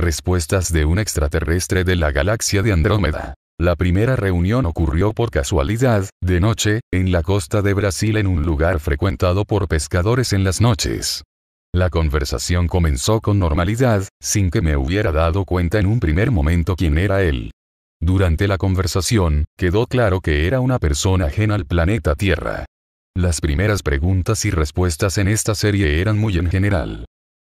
Respuestas de un extraterrestre de la galaxia de Andrómeda. La primera reunión ocurrió por casualidad, de noche, en la costa de Brasil en un lugar frecuentado por pescadores en las noches. La conversación comenzó con normalidad, sin que me hubiera dado cuenta en un primer momento quién era él. Durante la conversación, quedó claro que era una persona ajena al planeta Tierra. Las primeras preguntas y respuestas en esta serie eran muy en general.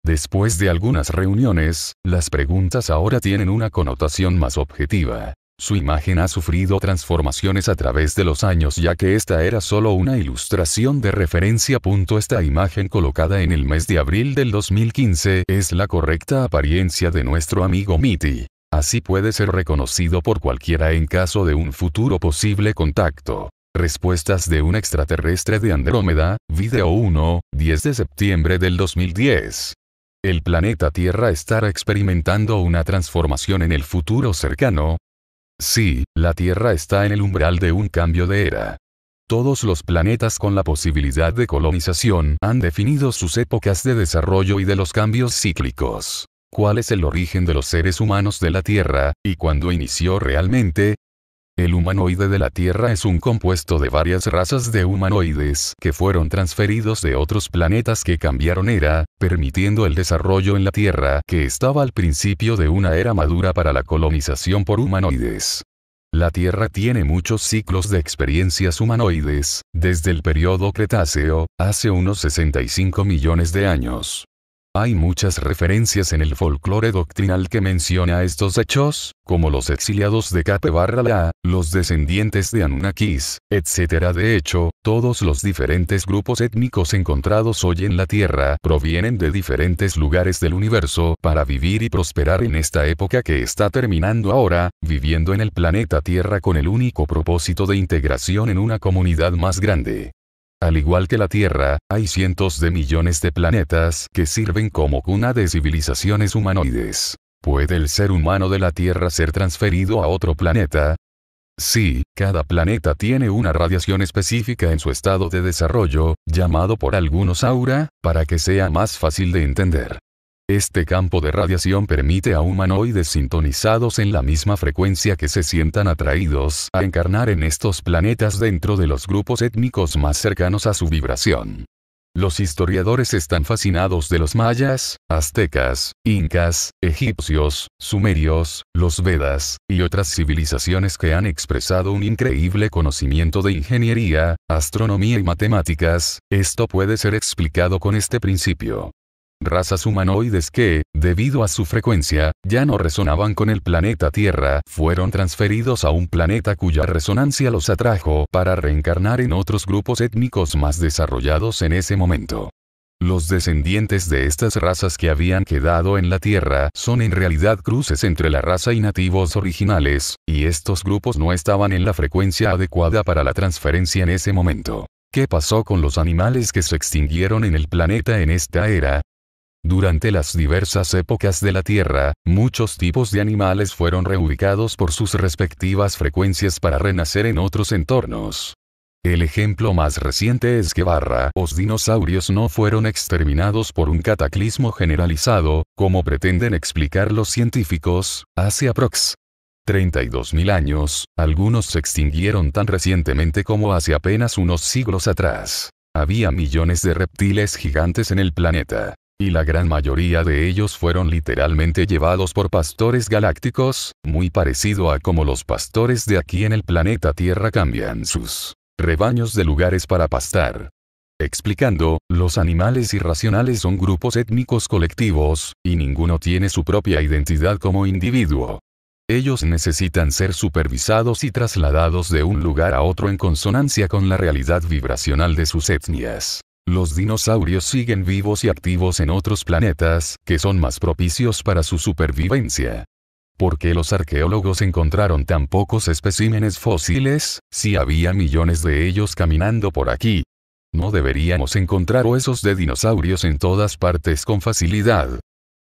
Después de algunas reuniones, las preguntas ahora tienen una connotación más objetiva. Su imagen ha sufrido transformaciones a través de los años ya que esta era solo una ilustración de referencia. Esta imagen colocada en el mes de abril del 2015 es la correcta apariencia de nuestro amigo Mitty. Así puede ser reconocido por cualquiera en caso de un futuro posible contacto. Respuestas de un extraterrestre de Andrómeda, video 1, 10 de septiembre del 2010. El planeta Tierra estará experimentando una transformación en el futuro cercano. Sí, la Tierra está en el umbral de un cambio de era. Todos los planetas con la posibilidad de colonización han definido sus épocas de desarrollo y de los cambios cíclicos. ¿Cuál es el origen de los seres humanos de la Tierra, y cuándo inició realmente? El humanoide de la Tierra es un compuesto de varias razas de humanoides que fueron transferidos de otros planetas que cambiaron era, permitiendo el desarrollo en la Tierra que estaba al principio de una era madura para la colonización por humanoides. La Tierra tiene muchos ciclos de experiencias humanoides, desde el periodo Cretáceo, hace unos 65 millones de años, hay muchas referencias en el folclore doctrinal que menciona estos hechos, como los exiliados de Capebarralá, los descendientes de Anunnakis, etc. De hecho, todos los diferentes grupos étnicos encontrados hoy en la Tierra provienen de diferentes lugares del universo para vivir y prosperar en esta época que está terminando ahora, viviendo en el planeta Tierra con el único propósito de integración en una comunidad más grande. Al igual que la Tierra, hay cientos de millones de planetas que sirven como cuna de civilizaciones humanoides. ¿Puede el ser humano de la Tierra ser transferido a otro planeta? Sí, cada planeta tiene una radiación específica en su estado de desarrollo, llamado por algunos aura, para que sea más fácil de entender. Este campo de radiación permite a humanoides sintonizados en la misma frecuencia que se sientan atraídos a encarnar en estos planetas dentro de los grupos étnicos más cercanos a su vibración. Los historiadores están fascinados de los mayas, aztecas, incas, egipcios, sumerios, los vedas, y otras civilizaciones que han expresado un increíble conocimiento de ingeniería, astronomía y matemáticas, esto puede ser explicado con este principio razas humanoides que, debido a su frecuencia, ya no resonaban con el planeta Tierra, fueron transferidos a un planeta cuya resonancia los atrajo para reencarnar en otros grupos étnicos más desarrollados en ese momento. Los descendientes de estas razas que habían quedado en la Tierra son en realidad cruces entre la raza y nativos originales, y estos grupos no estaban en la frecuencia adecuada para la transferencia en ese momento. ¿Qué pasó con los animales que se extinguieron en el planeta en esta era? Durante las diversas épocas de la Tierra, muchos tipos de animales fueron reubicados por sus respectivas frecuencias para renacer en otros entornos. El ejemplo más reciente es que barra los dinosaurios no fueron exterminados por un cataclismo generalizado, como pretenden explicar los científicos, hace aprox. 32.000 años, algunos se extinguieron tan recientemente como hace apenas unos siglos atrás. Había millones de reptiles gigantes en el planeta y la gran mayoría de ellos fueron literalmente llevados por pastores galácticos, muy parecido a como los pastores de aquí en el planeta Tierra cambian sus rebaños de lugares para pastar. Explicando, los animales irracionales son grupos étnicos colectivos, y ninguno tiene su propia identidad como individuo. Ellos necesitan ser supervisados y trasladados de un lugar a otro en consonancia con la realidad vibracional de sus etnias. Los dinosaurios siguen vivos y activos en otros planetas, que son más propicios para su supervivencia. ¿Por qué los arqueólogos encontraron tan pocos especímenes fósiles, si había millones de ellos caminando por aquí? No deberíamos encontrar huesos de dinosaurios en todas partes con facilidad.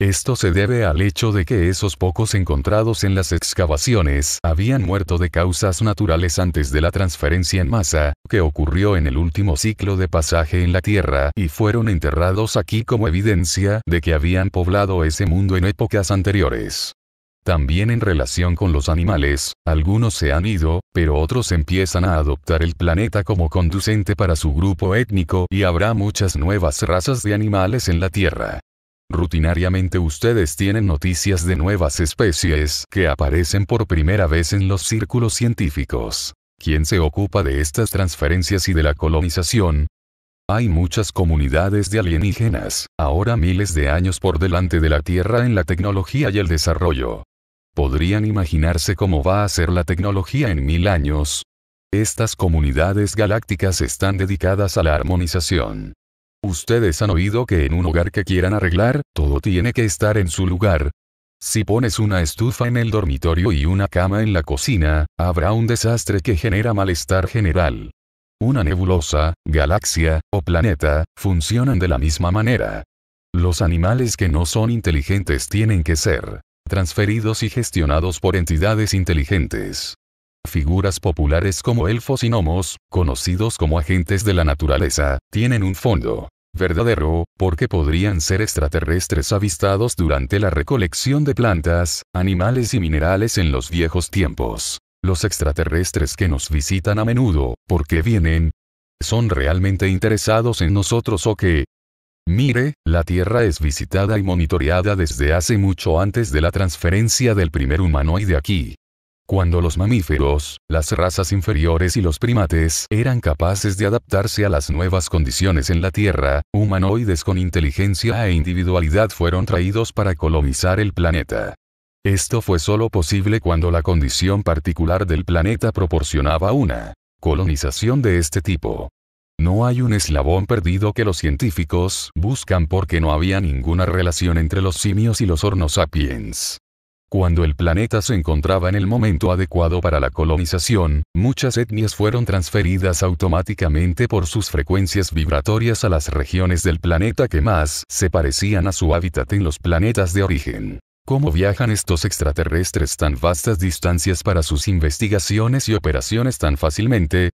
Esto se debe al hecho de que esos pocos encontrados en las excavaciones habían muerto de causas naturales antes de la transferencia en masa, que ocurrió en el último ciclo de pasaje en la Tierra, y fueron enterrados aquí como evidencia de que habían poblado ese mundo en épocas anteriores. También en relación con los animales, algunos se han ido, pero otros empiezan a adoptar el planeta como conducente para su grupo étnico y habrá muchas nuevas razas de animales en la Tierra. Rutinariamente ustedes tienen noticias de nuevas especies que aparecen por primera vez en los círculos científicos. ¿Quién se ocupa de estas transferencias y de la colonización? Hay muchas comunidades de alienígenas, ahora miles de años por delante de la Tierra en la tecnología y el desarrollo. ¿Podrían imaginarse cómo va a ser la tecnología en mil años? Estas comunidades galácticas están dedicadas a la armonización. Ustedes han oído que en un hogar que quieran arreglar, todo tiene que estar en su lugar. Si pones una estufa en el dormitorio y una cama en la cocina, habrá un desastre que genera malestar general. Una nebulosa, galaxia, o planeta, funcionan de la misma manera. Los animales que no son inteligentes tienen que ser transferidos y gestionados por entidades inteligentes. Figuras populares como elfos y gnomos, conocidos como agentes de la naturaleza, tienen un fondo verdadero, porque podrían ser extraterrestres avistados durante la recolección de plantas, animales y minerales en los viejos tiempos. Los extraterrestres que nos visitan a menudo, ¿por qué vienen? ¿Son realmente interesados en nosotros o qué? Mire, la Tierra es visitada y monitoreada desde hace mucho antes de la transferencia del primer humanoide aquí. Cuando los mamíferos, las razas inferiores y los primates eran capaces de adaptarse a las nuevas condiciones en la Tierra, humanoides con inteligencia e individualidad fueron traídos para colonizar el planeta. Esto fue solo posible cuando la condición particular del planeta proporcionaba una colonización de este tipo. No hay un eslabón perdido que los científicos buscan porque no había ninguna relación entre los simios y los hornosapiens. sapiens. Cuando el planeta se encontraba en el momento adecuado para la colonización, muchas etnias fueron transferidas automáticamente por sus frecuencias vibratorias a las regiones del planeta que más se parecían a su hábitat en los planetas de origen. ¿Cómo viajan estos extraterrestres tan vastas distancias para sus investigaciones y operaciones tan fácilmente?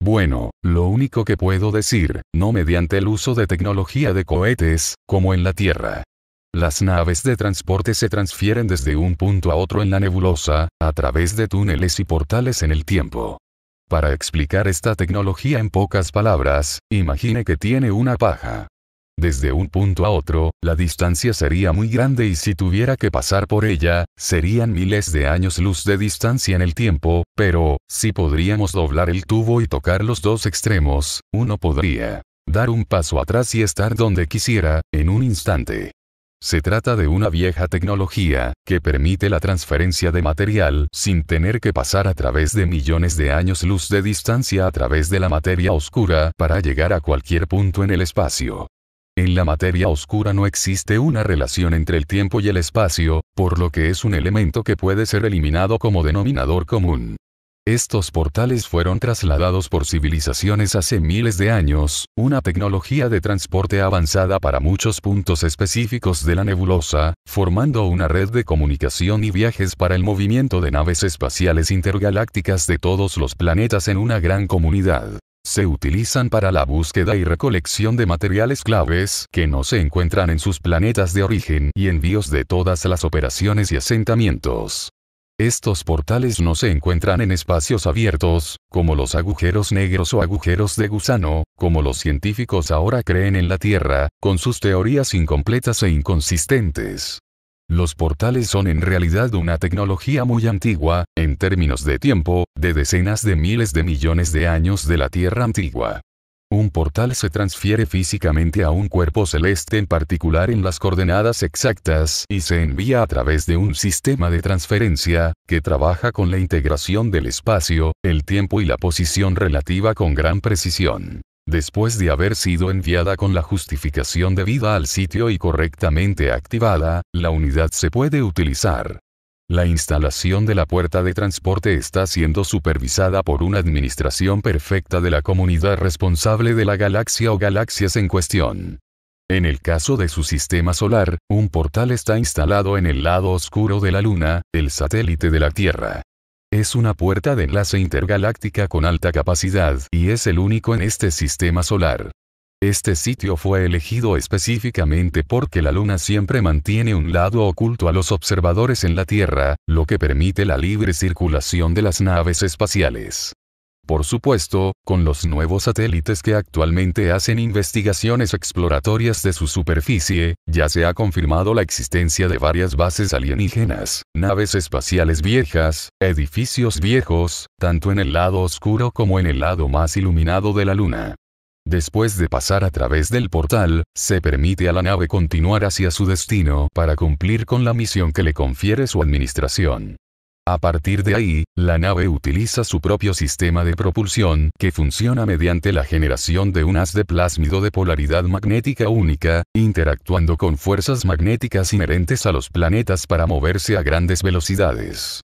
Bueno, lo único que puedo decir, no mediante el uso de tecnología de cohetes, como en la Tierra. Las naves de transporte se transfieren desde un punto a otro en la nebulosa, a través de túneles y portales en el tiempo. Para explicar esta tecnología en pocas palabras, imagine que tiene una paja. Desde un punto a otro, la distancia sería muy grande y si tuviera que pasar por ella, serían miles de años luz de distancia en el tiempo, pero, si podríamos doblar el tubo y tocar los dos extremos, uno podría dar un paso atrás y estar donde quisiera, en un instante. Se trata de una vieja tecnología, que permite la transferencia de material sin tener que pasar a través de millones de años luz de distancia a través de la materia oscura para llegar a cualquier punto en el espacio. En la materia oscura no existe una relación entre el tiempo y el espacio, por lo que es un elemento que puede ser eliminado como denominador común. Estos portales fueron trasladados por civilizaciones hace miles de años, una tecnología de transporte avanzada para muchos puntos específicos de la nebulosa, formando una red de comunicación y viajes para el movimiento de naves espaciales intergalácticas de todos los planetas en una gran comunidad se utilizan para la búsqueda y recolección de materiales claves que no se encuentran en sus planetas de origen y envíos de todas las operaciones y asentamientos. Estos portales no se encuentran en espacios abiertos, como los agujeros negros o agujeros de gusano, como los científicos ahora creen en la Tierra, con sus teorías incompletas e inconsistentes. Los portales son en realidad una tecnología muy antigua, en términos de tiempo, de decenas de miles de millones de años de la Tierra antigua. Un portal se transfiere físicamente a un cuerpo celeste en particular en las coordenadas exactas y se envía a través de un sistema de transferencia, que trabaja con la integración del espacio, el tiempo y la posición relativa con gran precisión. Después de haber sido enviada con la justificación debida al sitio y correctamente activada, la unidad se puede utilizar. La instalación de la puerta de transporte está siendo supervisada por una administración perfecta de la comunidad responsable de la galaxia o galaxias en cuestión. En el caso de su sistema solar, un portal está instalado en el lado oscuro de la Luna, el satélite de la Tierra. Es una puerta de enlace intergaláctica con alta capacidad y es el único en este sistema solar. Este sitio fue elegido específicamente porque la Luna siempre mantiene un lado oculto a los observadores en la Tierra, lo que permite la libre circulación de las naves espaciales. Por supuesto, con los nuevos satélites que actualmente hacen investigaciones exploratorias de su superficie, ya se ha confirmado la existencia de varias bases alienígenas, naves espaciales viejas, edificios viejos, tanto en el lado oscuro como en el lado más iluminado de la Luna. Después de pasar a través del portal, se permite a la nave continuar hacia su destino para cumplir con la misión que le confiere su administración. A partir de ahí, la nave utiliza su propio sistema de propulsión que funciona mediante la generación de un haz de plásmido de polaridad magnética única, interactuando con fuerzas magnéticas inherentes a los planetas para moverse a grandes velocidades.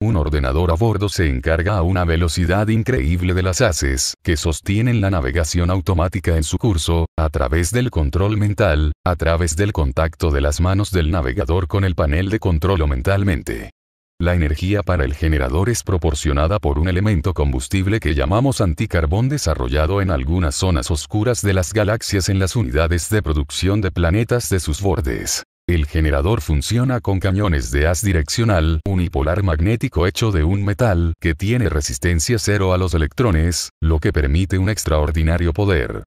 Un ordenador a bordo se encarga a una velocidad increíble de las haces, que sostienen la navegación automática en su curso, a través del control mental, a través del contacto de las manos del navegador con el panel de control mentalmente. La energía para el generador es proporcionada por un elemento combustible que llamamos anticarbón desarrollado en algunas zonas oscuras de las galaxias en las unidades de producción de planetas de sus bordes. El generador funciona con cañones de haz direccional unipolar magnético hecho de un metal que tiene resistencia cero a los electrones, lo que permite un extraordinario poder.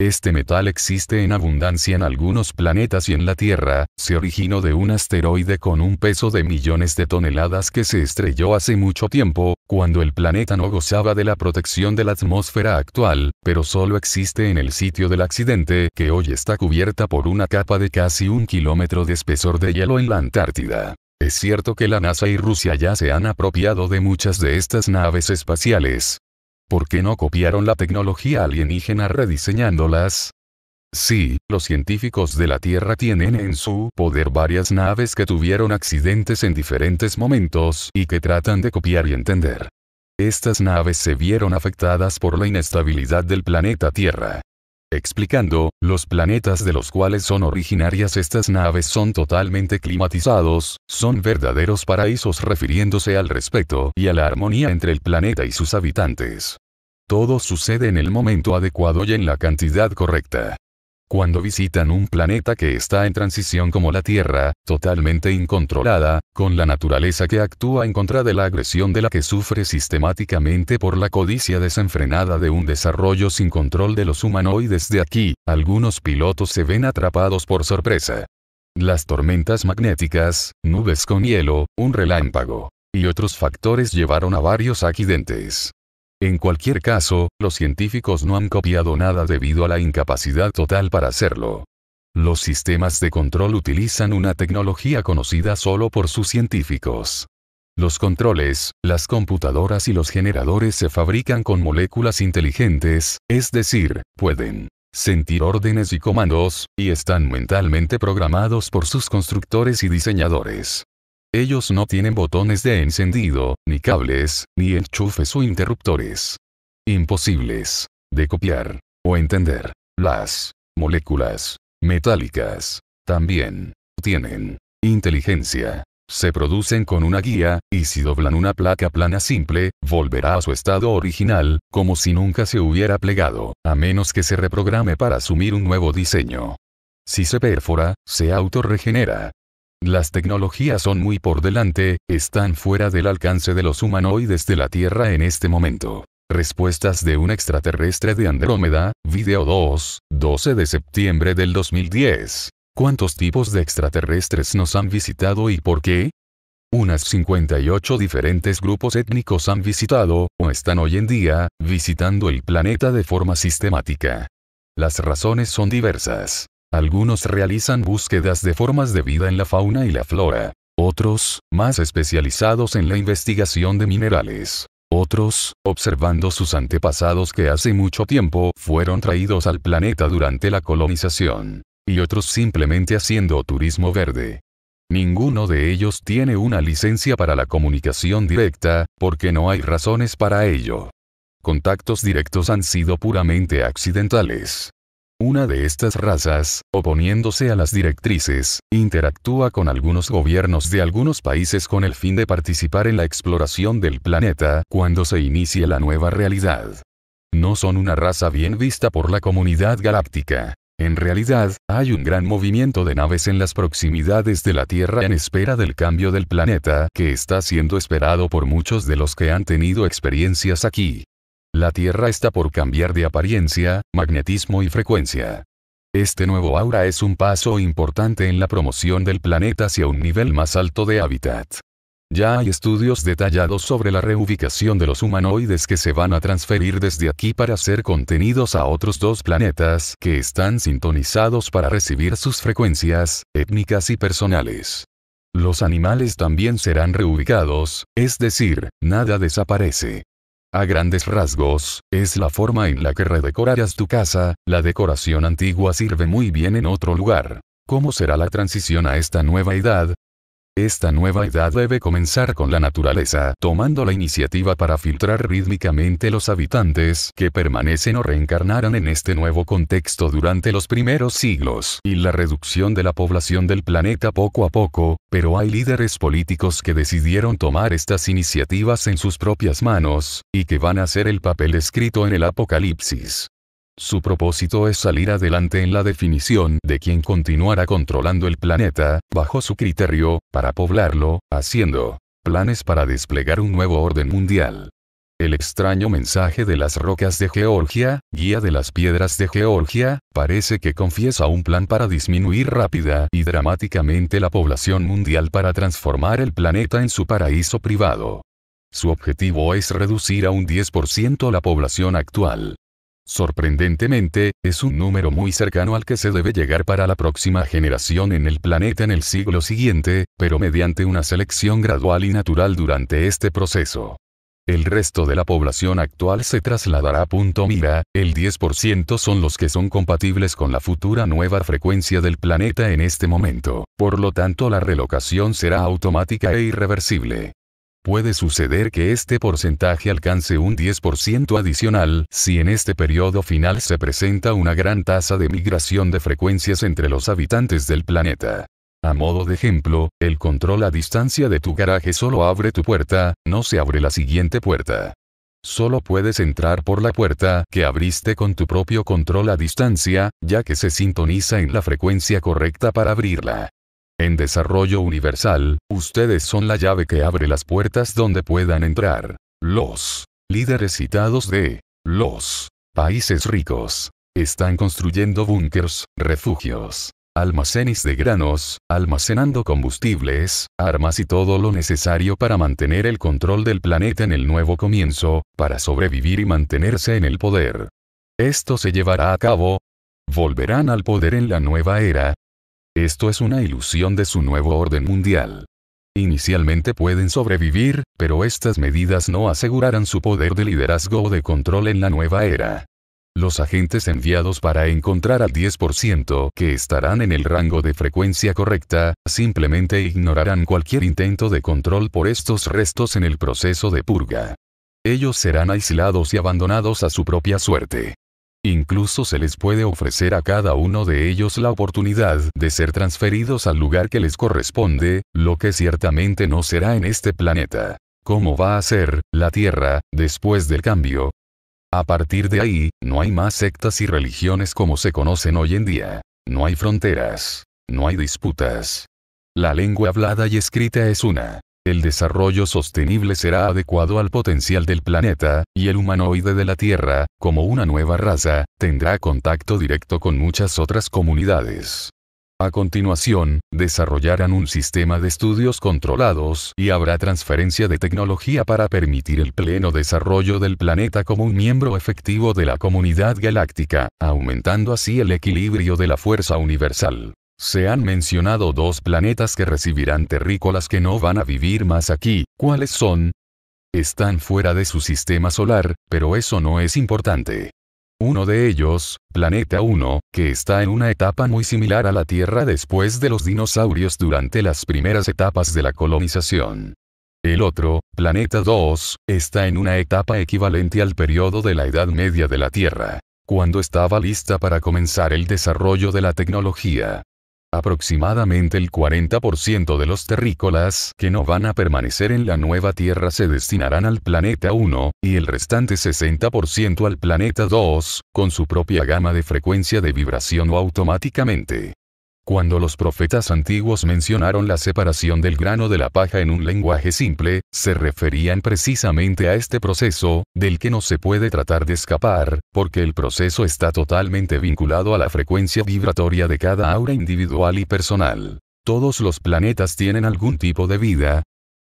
Este metal existe en abundancia en algunos planetas y en la Tierra, se originó de un asteroide con un peso de millones de toneladas que se estrelló hace mucho tiempo, cuando el planeta no gozaba de la protección de la atmósfera actual, pero solo existe en el sitio del accidente, que hoy está cubierta por una capa de casi un kilómetro de espesor de hielo en la Antártida. Es cierto que la NASA y Rusia ya se han apropiado de muchas de estas naves espaciales, ¿Por qué no copiaron la tecnología alienígena rediseñándolas? Sí, los científicos de la Tierra tienen en su poder varias naves que tuvieron accidentes en diferentes momentos y que tratan de copiar y entender. Estas naves se vieron afectadas por la inestabilidad del planeta Tierra explicando, los planetas de los cuales son originarias estas naves son totalmente climatizados, son verdaderos paraísos refiriéndose al respeto y a la armonía entre el planeta y sus habitantes. Todo sucede en el momento adecuado y en la cantidad correcta. Cuando visitan un planeta que está en transición como la Tierra, totalmente incontrolada, con la naturaleza que actúa en contra de la agresión de la que sufre sistemáticamente por la codicia desenfrenada de un desarrollo sin control de los humanoides de aquí, algunos pilotos se ven atrapados por sorpresa. Las tormentas magnéticas, nubes con hielo, un relámpago, y otros factores llevaron a varios accidentes. En cualquier caso, los científicos no han copiado nada debido a la incapacidad total para hacerlo. Los sistemas de control utilizan una tecnología conocida solo por sus científicos. Los controles, las computadoras y los generadores se fabrican con moléculas inteligentes, es decir, pueden sentir órdenes y comandos, y están mentalmente programados por sus constructores y diseñadores. Ellos no tienen botones de encendido, ni cables, ni enchufes o interruptores. Imposibles de copiar o entender. Las moléculas metálicas también tienen inteligencia. Se producen con una guía, y si doblan una placa plana simple, volverá a su estado original, como si nunca se hubiera plegado, a menos que se reprograme para asumir un nuevo diseño. Si se perfora, se autorregenera, las tecnologías son muy por delante, están fuera del alcance de los humanoides de la Tierra en este momento. Respuestas de un extraterrestre de Andrómeda, video 2, 12 de septiembre del 2010. ¿Cuántos tipos de extraterrestres nos han visitado y por qué? Unas 58 diferentes grupos étnicos han visitado, o están hoy en día, visitando el planeta de forma sistemática. Las razones son diversas. Algunos realizan búsquedas de formas de vida en la fauna y la flora. Otros, más especializados en la investigación de minerales. Otros, observando sus antepasados que hace mucho tiempo fueron traídos al planeta durante la colonización. Y otros simplemente haciendo turismo verde. Ninguno de ellos tiene una licencia para la comunicación directa, porque no hay razones para ello. Contactos directos han sido puramente accidentales. Una de estas razas, oponiéndose a las directrices, interactúa con algunos gobiernos de algunos países con el fin de participar en la exploración del planeta cuando se inicie la nueva realidad. No son una raza bien vista por la comunidad galáctica. En realidad, hay un gran movimiento de naves en las proximidades de la Tierra en espera del cambio del planeta que está siendo esperado por muchos de los que han tenido experiencias aquí. La Tierra está por cambiar de apariencia, magnetismo y frecuencia. Este nuevo aura es un paso importante en la promoción del planeta hacia un nivel más alto de hábitat. Ya hay estudios detallados sobre la reubicación de los humanoides que se van a transferir desde aquí para ser contenidos a otros dos planetas que están sintonizados para recibir sus frecuencias, étnicas y personales. Los animales también serán reubicados, es decir, nada desaparece. A grandes rasgos, es la forma en la que redecorarás tu casa, la decoración antigua sirve muy bien en otro lugar. ¿Cómo será la transición a esta nueva edad? Esta nueva edad debe comenzar con la naturaleza, tomando la iniciativa para filtrar rítmicamente los habitantes que permanecen o reencarnaran en este nuevo contexto durante los primeros siglos, y la reducción de la población del planeta poco a poco, pero hay líderes políticos que decidieron tomar estas iniciativas en sus propias manos, y que van a hacer el papel escrito en el Apocalipsis. Su propósito es salir adelante en la definición de quien continuará controlando el planeta, bajo su criterio, para poblarlo, haciendo planes para desplegar un nuevo orden mundial. El extraño mensaje de las rocas de Georgia, guía de las piedras de Georgia, parece que confiesa un plan para disminuir rápida y dramáticamente la población mundial para transformar el planeta en su paraíso privado. Su objetivo es reducir a un 10% la población actual. Sorprendentemente, es un número muy cercano al que se debe llegar para la próxima generación en el planeta en el siglo siguiente, pero mediante una selección gradual y natural durante este proceso. El resto de la población actual se trasladará. Punto Mira, el 10% son los que son compatibles con la futura nueva frecuencia del planeta en este momento, por lo tanto la relocación será automática e irreversible. Puede suceder que este porcentaje alcance un 10% adicional, si en este periodo final se presenta una gran tasa de migración de frecuencias entre los habitantes del planeta. A modo de ejemplo, el control a distancia de tu garaje solo abre tu puerta, no se abre la siguiente puerta. Solo puedes entrar por la puerta que abriste con tu propio control a distancia, ya que se sintoniza en la frecuencia correcta para abrirla. En desarrollo universal, ustedes son la llave que abre las puertas donde puedan entrar. Los líderes citados de los países ricos están construyendo búnkers, refugios, almacenes de granos, almacenando combustibles, armas y todo lo necesario para mantener el control del planeta en el nuevo comienzo, para sobrevivir y mantenerse en el poder. Esto se llevará a cabo. Volverán al poder en la nueva era, esto es una ilusión de su nuevo orden mundial. Inicialmente pueden sobrevivir, pero estas medidas no asegurarán su poder de liderazgo o de control en la nueva era. Los agentes enviados para encontrar al 10% que estarán en el rango de frecuencia correcta, simplemente ignorarán cualquier intento de control por estos restos en el proceso de purga. Ellos serán aislados y abandonados a su propia suerte. Incluso se les puede ofrecer a cada uno de ellos la oportunidad de ser transferidos al lugar que les corresponde, lo que ciertamente no será en este planeta. ¿Cómo va a ser, la Tierra, después del cambio? A partir de ahí, no hay más sectas y religiones como se conocen hoy en día. No hay fronteras. No hay disputas. La lengua hablada y escrita es una el desarrollo sostenible será adecuado al potencial del planeta, y el humanoide de la Tierra, como una nueva raza, tendrá contacto directo con muchas otras comunidades. A continuación, desarrollarán un sistema de estudios controlados y habrá transferencia de tecnología para permitir el pleno desarrollo del planeta como un miembro efectivo de la comunidad galáctica, aumentando así el equilibrio de la fuerza universal. Se han mencionado dos planetas que recibirán terrícolas que no van a vivir más aquí. ¿Cuáles son? Están fuera de su sistema solar, pero eso no es importante. Uno de ellos, Planeta 1, que está en una etapa muy similar a la Tierra después de los dinosaurios durante las primeras etapas de la colonización. El otro, Planeta 2, está en una etapa equivalente al periodo de la Edad Media de la Tierra, cuando estaba lista para comenzar el desarrollo de la tecnología. Aproximadamente el 40% de los terrícolas que no van a permanecer en la nueva Tierra se destinarán al planeta 1, y el restante 60% al planeta 2, con su propia gama de frecuencia de vibración o automáticamente. Cuando los profetas antiguos mencionaron la separación del grano de la paja en un lenguaje simple, se referían precisamente a este proceso, del que no se puede tratar de escapar, porque el proceso está totalmente vinculado a la frecuencia vibratoria de cada aura individual y personal. Todos los planetas tienen algún tipo de vida,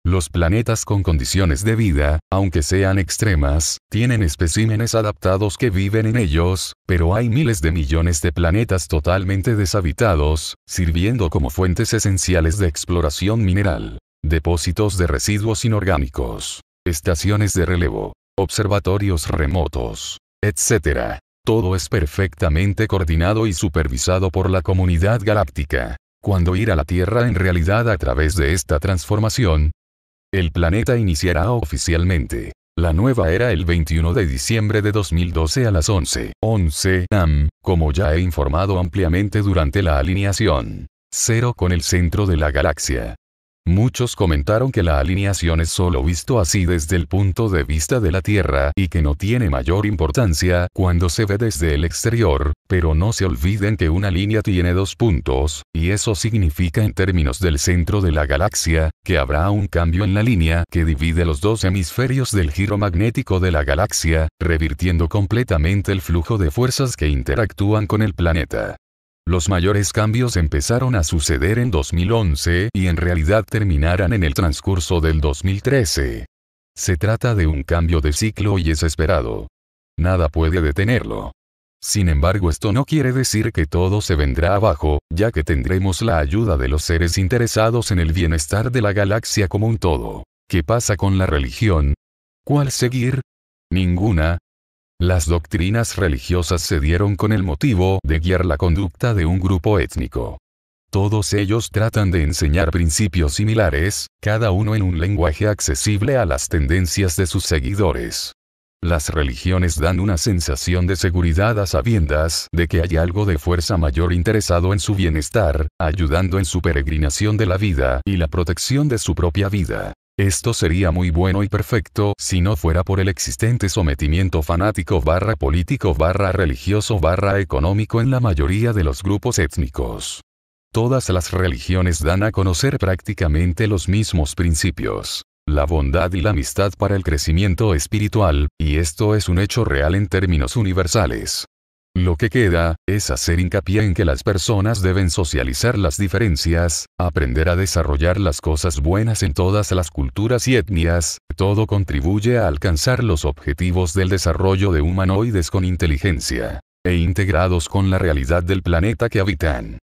los planetas con condiciones de vida, aunque sean extremas, tienen especímenes adaptados que viven en ellos, pero hay miles de millones de planetas totalmente deshabitados, sirviendo como fuentes esenciales de exploración mineral, depósitos de residuos inorgánicos, estaciones de relevo, observatorios remotos, etc. Todo es perfectamente coordinado y supervisado por la comunidad galáctica. Cuando ir a la Tierra en realidad a través de esta transformación, el planeta iniciará oficialmente. La nueva era el 21 de diciembre de 2012 a las 11.11 am, como ya he informado ampliamente durante la alineación. Cero con el centro de la galaxia. Muchos comentaron que la alineación es solo visto así desde el punto de vista de la Tierra y que no tiene mayor importancia cuando se ve desde el exterior, pero no se olviden que una línea tiene dos puntos, y eso significa en términos del centro de la galaxia, que habrá un cambio en la línea que divide los dos hemisferios del giro magnético de la galaxia, revirtiendo completamente el flujo de fuerzas que interactúan con el planeta. Los mayores cambios empezaron a suceder en 2011 y en realidad terminarán en el transcurso del 2013. Se trata de un cambio de ciclo y es esperado. Nada puede detenerlo. Sin embargo, esto no quiere decir que todo se vendrá abajo, ya que tendremos la ayuda de los seres interesados en el bienestar de la galaxia como un todo. ¿Qué pasa con la religión? ¿Cuál seguir? Ninguna, las doctrinas religiosas se dieron con el motivo de guiar la conducta de un grupo étnico. Todos ellos tratan de enseñar principios similares, cada uno en un lenguaje accesible a las tendencias de sus seguidores. Las religiones dan una sensación de seguridad a sabiendas de que hay algo de fuerza mayor interesado en su bienestar, ayudando en su peregrinación de la vida y la protección de su propia vida. Esto sería muy bueno y perfecto si no fuera por el existente sometimiento fanático barra político barra religioso barra económico en la mayoría de los grupos étnicos. Todas las religiones dan a conocer prácticamente los mismos principios la bondad y la amistad para el crecimiento espiritual, y esto es un hecho real en términos universales. Lo que queda, es hacer hincapié en que las personas deben socializar las diferencias, aprender a desarrollar las cosas buenas en todas las culturas y etnias, todo contribuye a alcanzar los objetivos del desarrollo de humanoides con inteligencia, e integrados con la realidad del planeta que habitan.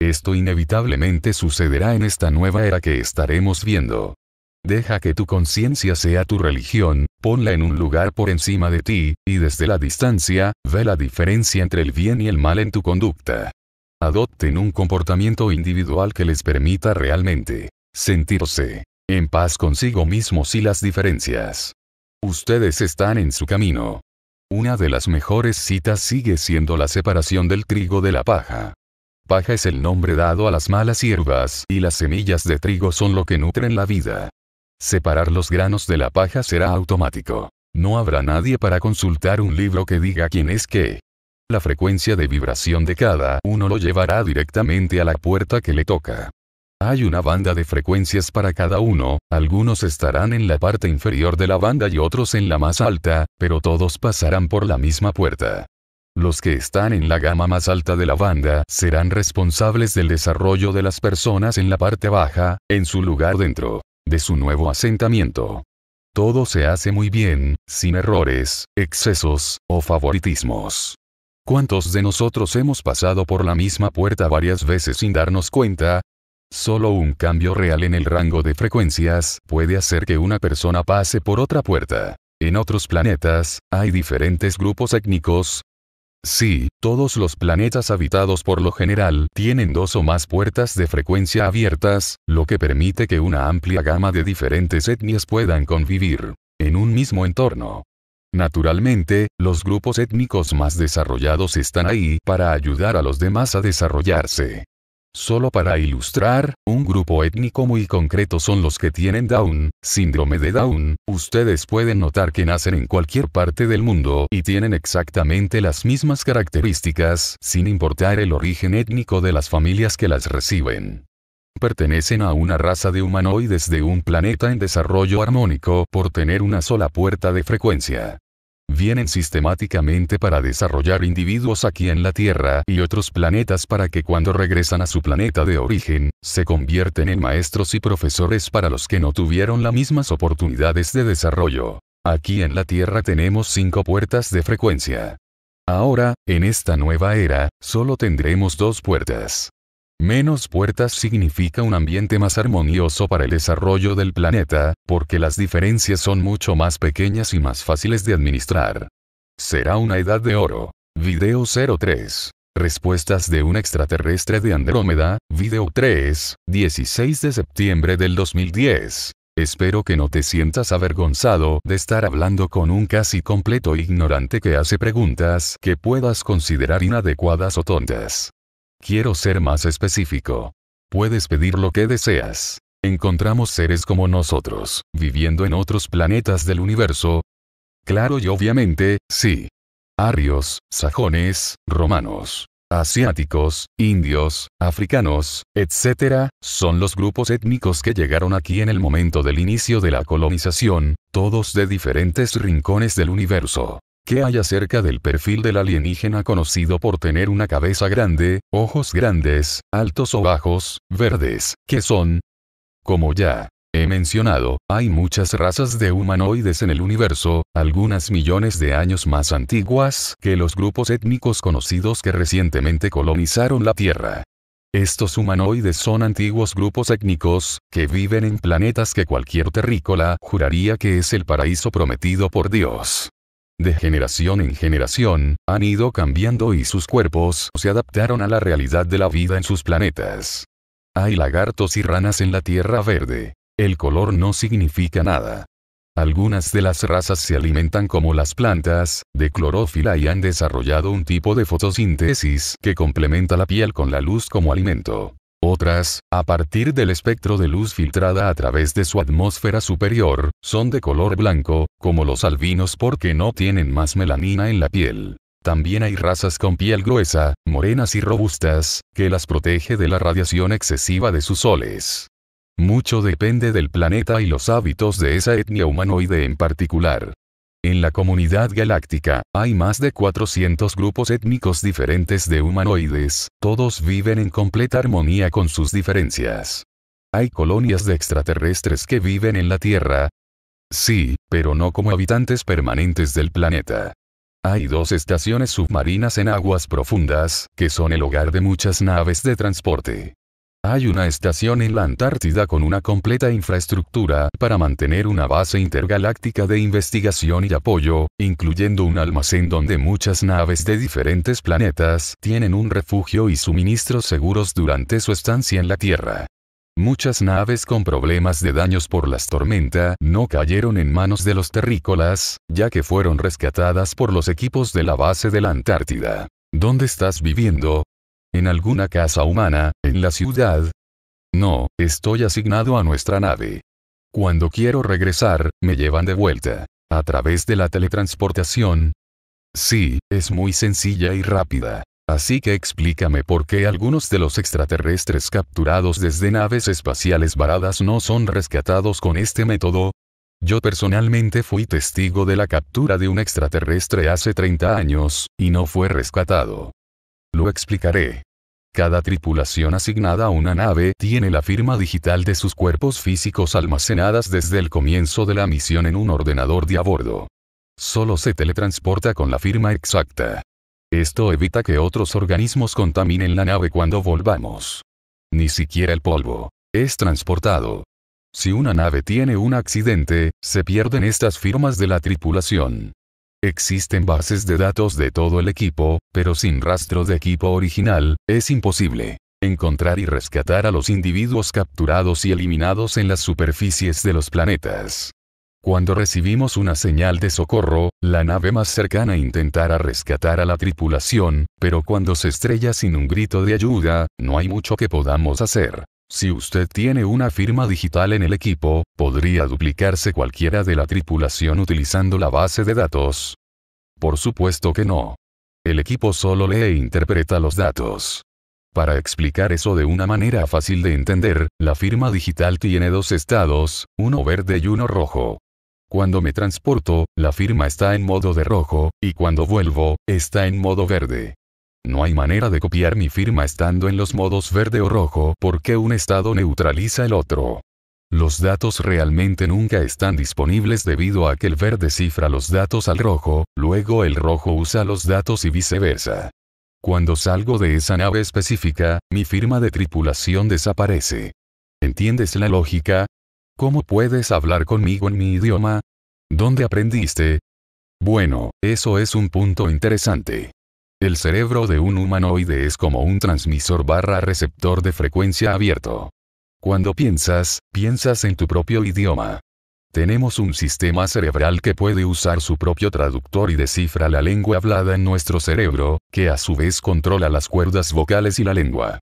Esto inevitablemente sucederá en esta nueva era que estaremos viendo. Deja que tu conciencia sea tu religión, ponla en un lugar por encima de ti, y desde la distancia, ve la diferencia entre el bien y el mal en tu conducta. Adopten un comportamiento individual que les permita realmente sentirse en paz consigo mismos y las diferencias. Ustedes están en su camino. Una de las mejores citas sigue siendo la separación del trigo de la paja. Paja es el nombre dado a las malas hierbas, y las semillas de trigo son lo que nutren la vida. Separar los granos de la paja será automático. No habrá nadie para consultar un libro que diga quién es qué. La frecuencia de vibración de cada uno lo llevará directamente a la puerta que le toca. Hay una banda de frecuencias para cada uno, algunos estarán en la parte inferior de la banda y otros en la más alta, pero todos pasarán por la misma puerta. Los que están en la gama más alta de la banda serán responsables del desarrollo de las personas en la parte baja, en su lugar dentro de su nuevo asentamiento. Todo se hace muy bien, sin errores, excesos o favoritismos. ¿Cuántos de nosotros hemos pasado por la misma puerta varias veces sin darnos cuenta? Solo un cambio real en el rango de frecuencias puede hacer que una persona pase por otra puerta. En otros planetas, hay diferentes grupos étnicos, Sí, todos los planetas habitados por lo general tienen dos o más puertas de frecuencia abiertas, lo que permite que una amplia gama de diferentes etnias puedan convivir en un mismo entorno. Naturalmente, los grupos étnicos más desarrollados están ahí para ayudar a los demás a desarrollarse. Solo para ilustrar, un grupo étnico muy concreto son los que tienen Down, síndrome de Down, ustedes pueden notar que nacen en cualquier parte del mundo y tienen exactamente las mismas características, sin importar el origen étnico de las familias que las reciben. Pertenecen a una raza de humanoides de un planeta en desarrollo armónico por tener una sola puerta de frecuencia vienen sistemáticamente para desarrollar individuos aquí en la Tierra y otros planetas para que cuando regresan a su planeta de origen, se convierten en maestros y profesores para los que no tuvieron las mismas oportunidades de desarrollo. Aquí en la Tierra tenemos cinco puertas de frecuencia. Ahora, en esta nueva era, solo tendremos dos puertas. Menos puertas significa un ambiente más armonioso para el desarrollo del planeta, porque las diferencias son mucho más pequeñas y más fáciles de administrar. Será una edad de oro. Video 03. Respuestas de un extraterrestre de Andrómeda, video 3, 16 de septiembre del 2010. Espero que no te sientas avergonzado de estar hablando con un casi completo ignorante que hace preguntas que puedas considerar inadecuadas o tontas. Quiero ser más específico. Puedes pedir lo que deseas. Encontramos seres como nosotros, viviendo en otros planetas del universo. Claro y obviamente, sí. Arios, sajones, romanos, asiáticos, indios, africanos, etc., son los grupos étnicos que llegaron aquí en el momento del inicio de la colonización, todos de diferentes rincones del universo. ¿Qué hay acerca del perfil del alienígena conocido por tener una cabeza grande, ojos grandes, altos o bajos, verdes, que son? Como ya he mencionado, hay muchas razas de humanoides en el universo, algunas millones de años más antiguas que los grupos étnicos conocidos que recientemente colonizaron la Tierra. Estos humanoides son antiguos grupos étnicos, que viven en planetas que cualquier terrícola juraría que es el paraíso prometido por Dios de generación en generación, han ido cambiando y sus cuerpos se adaptaron a la realidad de la vida en sus planetas. Hay lagartos y ranas en la Tierra Verde. El color no significa nada. Algunas de las razas se alimentan como las plantas, de clorófila y han desarrollado un tipo de fotosíntesis que complementa la piel con la luz como alimento. Otras, a partir del espectro de luz filtrada a través de su atmósfera superior, son de color blanco, como los albinos porque no tienen más melanina en la piel. También hay razas con piel gruesa, morenas y robustas, que las protege de la radiación excesiva de sus soles. Mucho depende del planeta y los hábitos de esa etnia humanoide en particular. En la comunidad galáctica, hay más de 400 grupos étnicos diferentes de humanoides, todos viven en completa armonía con sus diferencias. Hay colonias de extraterrestres que viven en la Tierra. Sí, pero no como habitantes permanentes del planeta. Hay dos estaciones submarinas en aguas profundas, que son el hogar de muchas naves de transporte. Hay una estación en la Antártida con una completa infraestructura para mantener una base intergaláctica de investigación y apoyo, incluyendo un almacén donde muchas naves de diferentes planetas tienen un refugio y suministros seguros durante su estancia en la Tierra. Muchas naves con problemas de daños por las tormentas no cayeron en manos de los terrícolas, ya que fueron rescatadas por los equipos de la base de la Antártida. ¿Dónde estás viviendo? ¿En alguna casa humana, en la ciudad? No, estoy asignado a nuestra nave. Cuando quiero regresar, me llevan de vuelta. ¿A través de la teletransportación? Sí, es muy sencilla y rápida. Así que explícame por qué algunos de los extraterrestres capturados desde naves espaciales varadas no son rescatados con este método. Yo personalmente fui testigo de la captura de un extraterrestre hace 30 años, y no fue rescatado. Lo explicaré. Cada tripulación asignada a una nave tiene la firma digital de sus cuerpos físicos almacenadas desde el comienzo de la misión en un ordenador de a bordo. Solo se teletransporta con la firma exacta. Esto evita que otros organismos contaminen la nave cuando volvamos. Ni siquiera el polvo es transportado. Si una nave tiene un accidente, se pierden estas firmas de la tripulación. Existen bases de datos de todo el equipo, pero sin rastro de equipo original, es imposible encontrar y rescatar a los individuos capturados y eliminados en las superficies de los planetas. Cuando recibimos una señal de socorro, la nave más cercana intentará rescatar a la tripulación, pero cuando se estrella sin un grito de ayuda, no hay mucho que podamos hacer. Si usted tiene una firma digital en el equipo, podría duplicarse cualquiera de la tripulación utilizando la base de datos. Por supuesto que no. El equipo solo lee e interpreta los datos. Para explicar eso de una manera fácil de entender, la firma digital tiene dos estados, uno verde y uno rojo. Cuando me transporto, la firma está en modo de rojo, y cuando vuelvo, está en modo verde. No hay manera de copiar mi firma estando en los modos verde o rojo porque un estado neutraliza el otro. Los datos realmente nunca están disponibles debido a que el verde cifra los datos al rojo, luego el rojo usa los datos y viceversa. Cuando salgo de esa nave específica, mi firma de tripulación desaparece. ¿Entiendes la lógica? ¿Cómo puedes hablar conmigo en mi idioma? ¿Dónde aprendiste? Bueno, eso es un punto interesante. El cerebro de un humanoide es como un transmisor barra receptor de frecuencia abierto. Cuando piensas, piensas en tu propio idioma. Tenemos un sistema cerebral que puede usar su propio traductor y descifra la lengua hablada en nuestro cerebro, que a su vez controla las cuerdas vocales y la lengua.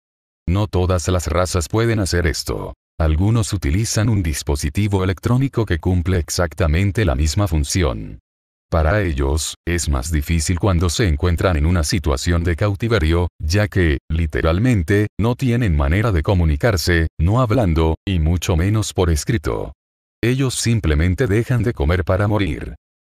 No todas las razas pueden hacer esto. Algunos utilizan un dispositivo electrónico que cumple exactamente la misma función. Para ellos, es más difícil cuando se encuentran en una situación de cautiverio, ya que, literalmente, no tienen manera de comunicarse, no hablando, y mucho menos por escrito. Ellos simplemente dejan de comer para morir.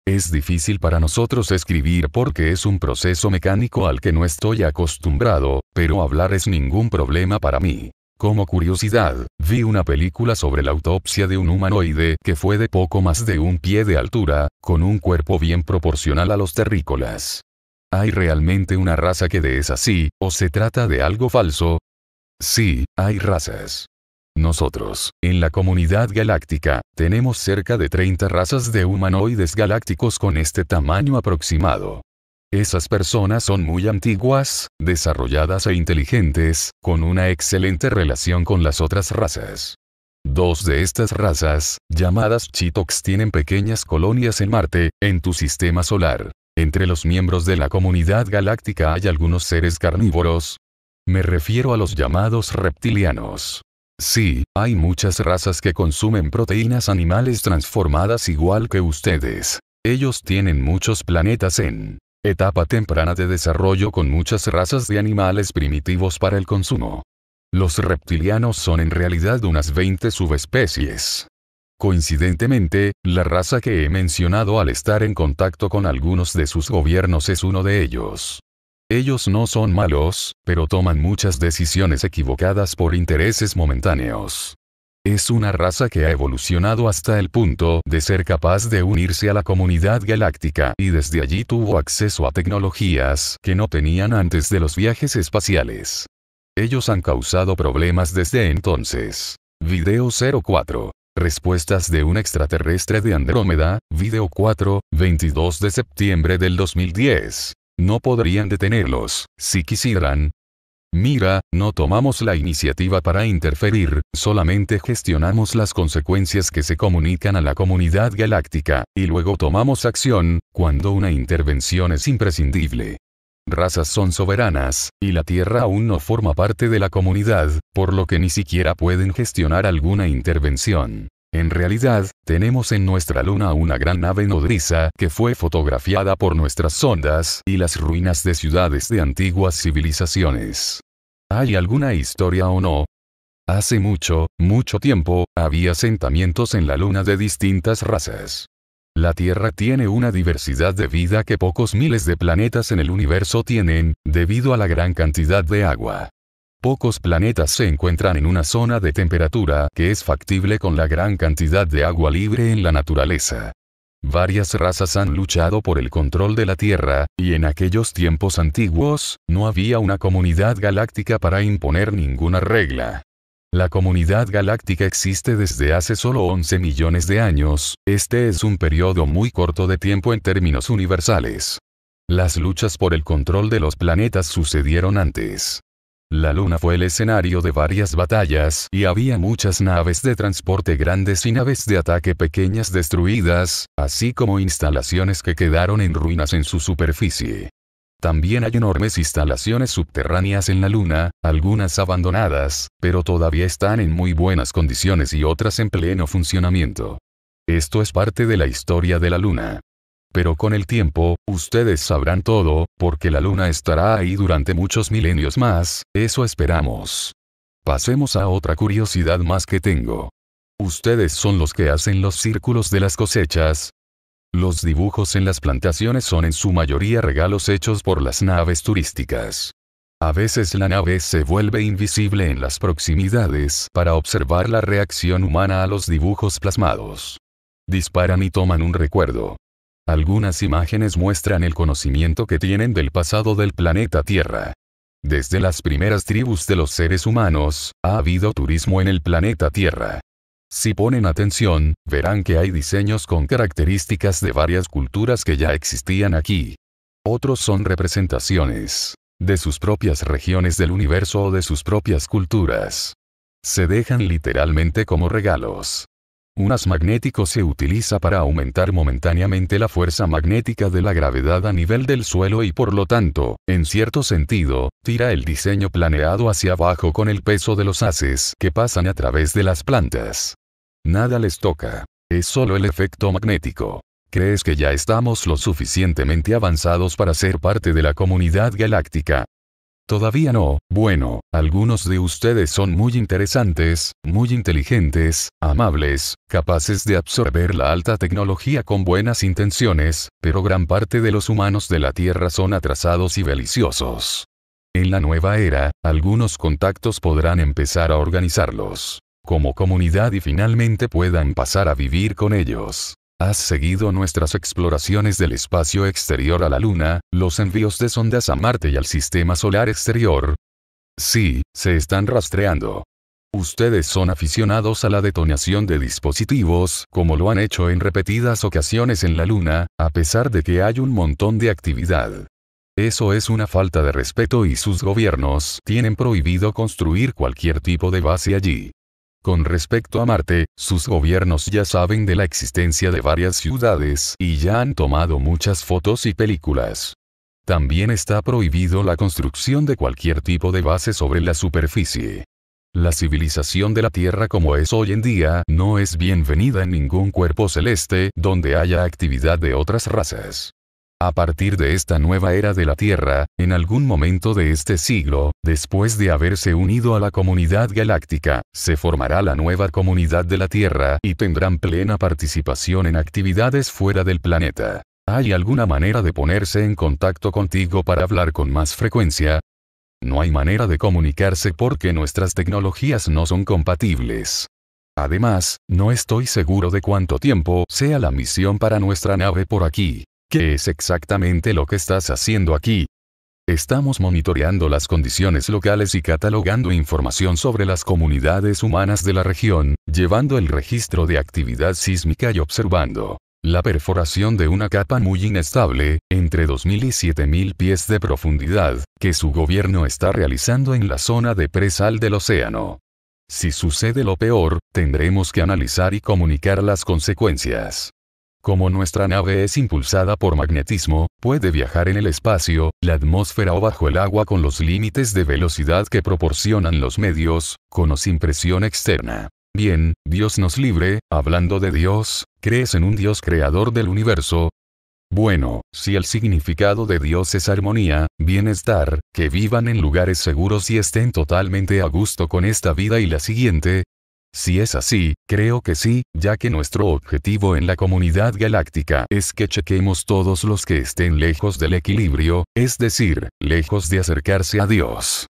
Es difícil para nosotros escribir porque es un proceso mecánico al que no estoy acostumbrado, pero hablar es ningún problema para mí. Como curiosidad, vi una película sobre la autopsia de un humanoide que fue de poco más de un pie de altura, con un cuerpo bien proporcional a los terrícolas. ¿Hay realmente una raza que de es así, o se trata de algo falso? Sí, hay razas. Nosotros, en la comunidad galáctica, tenemos cerca de 30 razas de humanoides galácticos con este tamaño aproximado. Esas personas son muy antiguas, desarrolladas e inteligentes, con una excelente relación con las otras razas. Dos de estas razas, llamadas Chitox, tienen pequeñas colonias en Marte, en tu sistema solar. Entre los miembros de la comunidad galáctica hay algunos seres carnívoros. Me refiero a los llamados reptilianos. Sí, hay muchas razas que consumen proteínas animales transformadas igual que ustedes. Ellos tienen muchos planetas en Etapa temprana de desarrollo con muchas razas de animales primitivos para el consumo. Los reptilianos son en realidad unas 20 subespecies. Coincidentemente, la raza que he mencionado al estar en contacto con algunos de sus gobiernos es uno de ellos. Ellos no son malos, pero toman muchas decisiones equivocadas por intereses momentáneos. Es una raza que ha evolucionado hasta el punto de ser capaz de unirse a la comunidad galáctica y desde allí tuvo acceso a tecnologías que no tenían antes de los viajes espaciales. Ellos han causado problemas desde entonces. Video 04. Respuestas de un extraterrestre de Andrómeda, video 4, 22 de septiembre del 2010. No podrían detenerlos, si quisieran, Mira, no tomamos la iniciativa para interferir, solamente gestionamos las consecuencias que se comunican a la comunidad galáctica, y luego tomamos acción, cuando una intervención es imprescindible. Razas son soberanas, y la Tierra aún no forma parte de la comunidad, por lo que ni siquiera pueden gestionar alguna intervención. En realidad, tenemos en nuestra luna una gran nave nodriza que fue fotografiada por nuestras sondas y las ruinas de ciudades de antiguas civilizaciones. ¿Hay alguna historia o no? Hace mucho, mucho tiempo, había asentamientos en la luna de distintas razas. La Tierra tiene una diversidad de vida que pocos miles de planetas en el universo tienen, debido a la gran cantidad de agua. Pocos planetas se encuentran en una zona de temperatura que es factible con la gran cantidad de agua libre en la naturaleza. Varias razas han luchado por el control de la Tierra, y en aquellos tiempos antiguos, no había una comunidad galáctica para imponer ninguna regla. La comunidad galáctica existe desde hace solo 11 millones de años, este es un periodo muy corto de tiempo en términos universales. Las luchas por el control de los planetas sucedieron antes. La Luna fue el escenario de varias batallas y había muchas naves de transporte grandes y naves de ataque pequeñas destruidas, así como instalaciones que quedaron en ruinas en su superficie. También hay enormes instalaciones subterráneas en la Luna, algunas abandonadas, pero todavía están en muy buenas condiciones y otras en pleno funcionamiento. Esto es parte de la historia de la Luna pero con el tiempo, ustedes sabrán todo, porque la luna estará ahí durante muchos milenios más, eso esperamos. Pasemos a otra curiosidad más que tengo. Ustedes son los que hacen los círculos de las cosechas. Los dibujos en las plantaciones son en su mayoría regalos hechos por las naves turísticas. A veces la nave se vuelve invisible en las proximidades para observar la reacción humana a los dibujos plasmados. Disparan y toman un recuerdo. Algunas imágenes muestran el conocimiento que tienen del pasado del planeta Tierra. Desde las primeras tribus de los seres humanos, ha habido turismo en el planeta Tierra. Si ponen atención, verán que hay diseños con características de varias culturas que ya existían aquí. Otros son representaciones de sus propias regiones del universo o de sus propias culturas. Se dejan literalmente como regalos. Un as magnético se utiliza para aumentar momentáneamente la fuerza magnética de la gravedad a nivel del suelo y por lo tanto, en cierto sentido, tira el diseño planeado hacia abajo con el peso de los haces que pasan a través de las plantas. Nada les toca. Es solo el efecto magnético. ¿Crees que ya estamos lo suficientemente avanzados para ser parte de la comunidad galáctica? Todavía no, bueno, algunos de ustedes son muy interesantes, muy inteligentes, amables, capaces de absorber la alta tecnología con buenas intenciones, pero gran parte de los humanos de la Tierra son atrasados y deliciosos. En la nueva era, algunos contactos podrán empezar a organizarlos como comunidad y finalmente puedan pasar a vivir con ellos. Has seguido nuestras exploraciones del espacio exterior a la Luna, los envíos de sondas a Marte y al sistema solar exterior. Sí, se están rastreando. Ustedes son aficionados a la detonación de dispositivos, como lo han hecho en repetidas ocasiones en la Luna, a pesar de que hay un montón de actividad. Eso es una falta de respeto y sus gobiernos tienen prohibido construir cualquier tipo de base allí. Con respecto a Marte, sus gobiernos ya saben de la existencia de varias ciudades y ya han tomado muchas fotos y películas. También está prohibido la construcción de cualquier tipo de base sobre la superficie. La civilización de la Tierra como es hoy en día no es bienvenida en ningún cuerpo celeste donde haya actividad de otras razas. A partir de esta nueva era de la Tierra, en algún momento de este siglo, después de haberse unido a la comunidad galáctica, se formará la nueva comunidad de la Tierra y tendrán plena participación en actividades fuera del planeta. ¿Hay alguna manera de ponerse en contacto contigo para hablar con más frecuencia? No hay manera de comunicarse porque nuestras tecnologías no son compatibles. Además, no estoy seguro de cuánto tiempo sea la misión para nuestra nave por aquí. ¿Qué es exactamente lo que estás haciendo aquí? Estamos monitoreando las condiciones locales y catalogando información sobre las comunidades humanas de la región, llevando el registro de actividad sísmica y observando la perforación de una capa muy inestable, entre 2.000 y 7.000 pies de profundidad, que su gobierno está realizando en la zona de presal del océano. Si sucede lo peor, tendremos que analizar y comunicar las consecuencias. Como nuestra nave es impulsada por magnetismo, puede viajar en el espacio, la atmósfera o bajo el agua con los límites de velocidad que proporcionan los medios, con o sin presión externa. Bien, Dios nos libre, hablando de Dios, ¿crees en un Dios creador del universo? Bueno, si el significado de Dios es armonía, bienestar, que vivan en lugares seguros y estén totalmente a gusto con esta vida y la siguiente, si es así, creo que sí, ya que nuestro objetivo en la comunidad galáctica es que chequemos todos los que estén lejos del equilibrio, es decir, lejos de acercarse a Dios.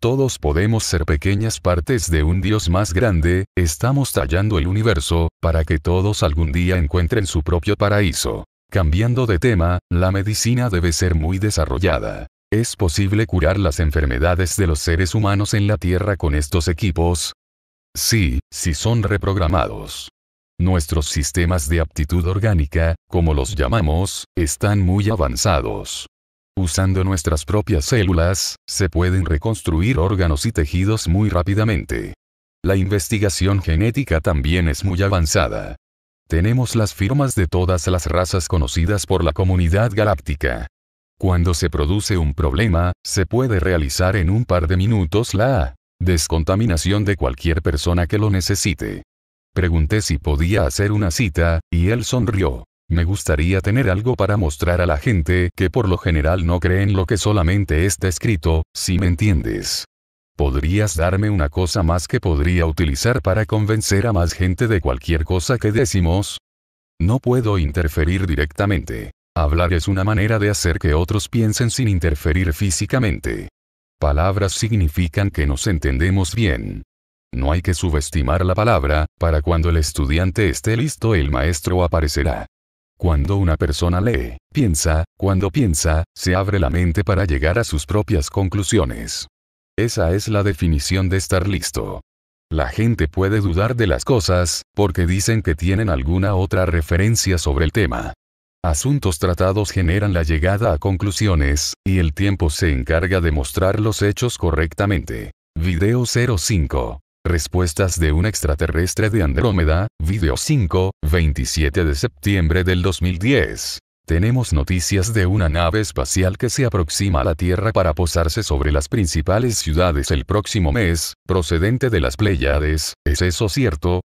Todos podemos ser pequeñas partes de un Dios más grande, estamos tallando el universo, para que todos algún día encuentren su propio paraíso. Cambiando de tema, la medicina debe ser muy desarrollada. Es posible curar las enfermedades de los seres humanos en la Tierra con estos equipos, Sí, si son reprogramados. Nuestros sistemas de aptitud orgánica, como los llamamos, están muy avanzados. Usando nuestras propias células, se pueden reconstruir órganos y tejidos muy rápidamente. La investigación genética también es muy avanzada. Tenemos las firmas de todas las razas conocidas por la comunidad galáctica. Cuando se produce un problema, se puede realizar en un par de minutos la Descontaminación de cualquier persona que lo necesite. Pregunté si podía hacer una cita, y él sonrió. Me gustaría tener algo para mostrar a la gente que por lo general no creen lo que solamente está escrito, si me entiendes. ¿Podrías darme una cosa más que podría utilizar para convencer a más gente de cualquier cosa que decimos? No puedo interferir directamente. Hablar es una manera de hacer que otros piensen sin interferir físicamente. Palabras significan que nos entendemos bien. No hay que subestimar la palabra, para cuando el estudiante esté listo el maestro aparecerá. Cuando una persona lee, piensa, cuando piensa, se abre la mente para llegar a sus propias conclusiones. Esa es la definición de estar listo. La gente puede dudar de las cosas, porque dicen que tienen alguna otra referencia sobre el tema. Asuntos tratados generan la llegada a conclusiones, y el tiempo se encarga de mostrar los hechos correctamente. Video 05. Respuestas de un extraterrestre de Andrómeda, Video 5, 27 de septiembre del 2010. Tenemos noticias de una nave espacial que se aproxima a la Tierra para posarse sobre las principales ciudades el próximo mes, procedente de las Pléyades, ¿es eso cierto?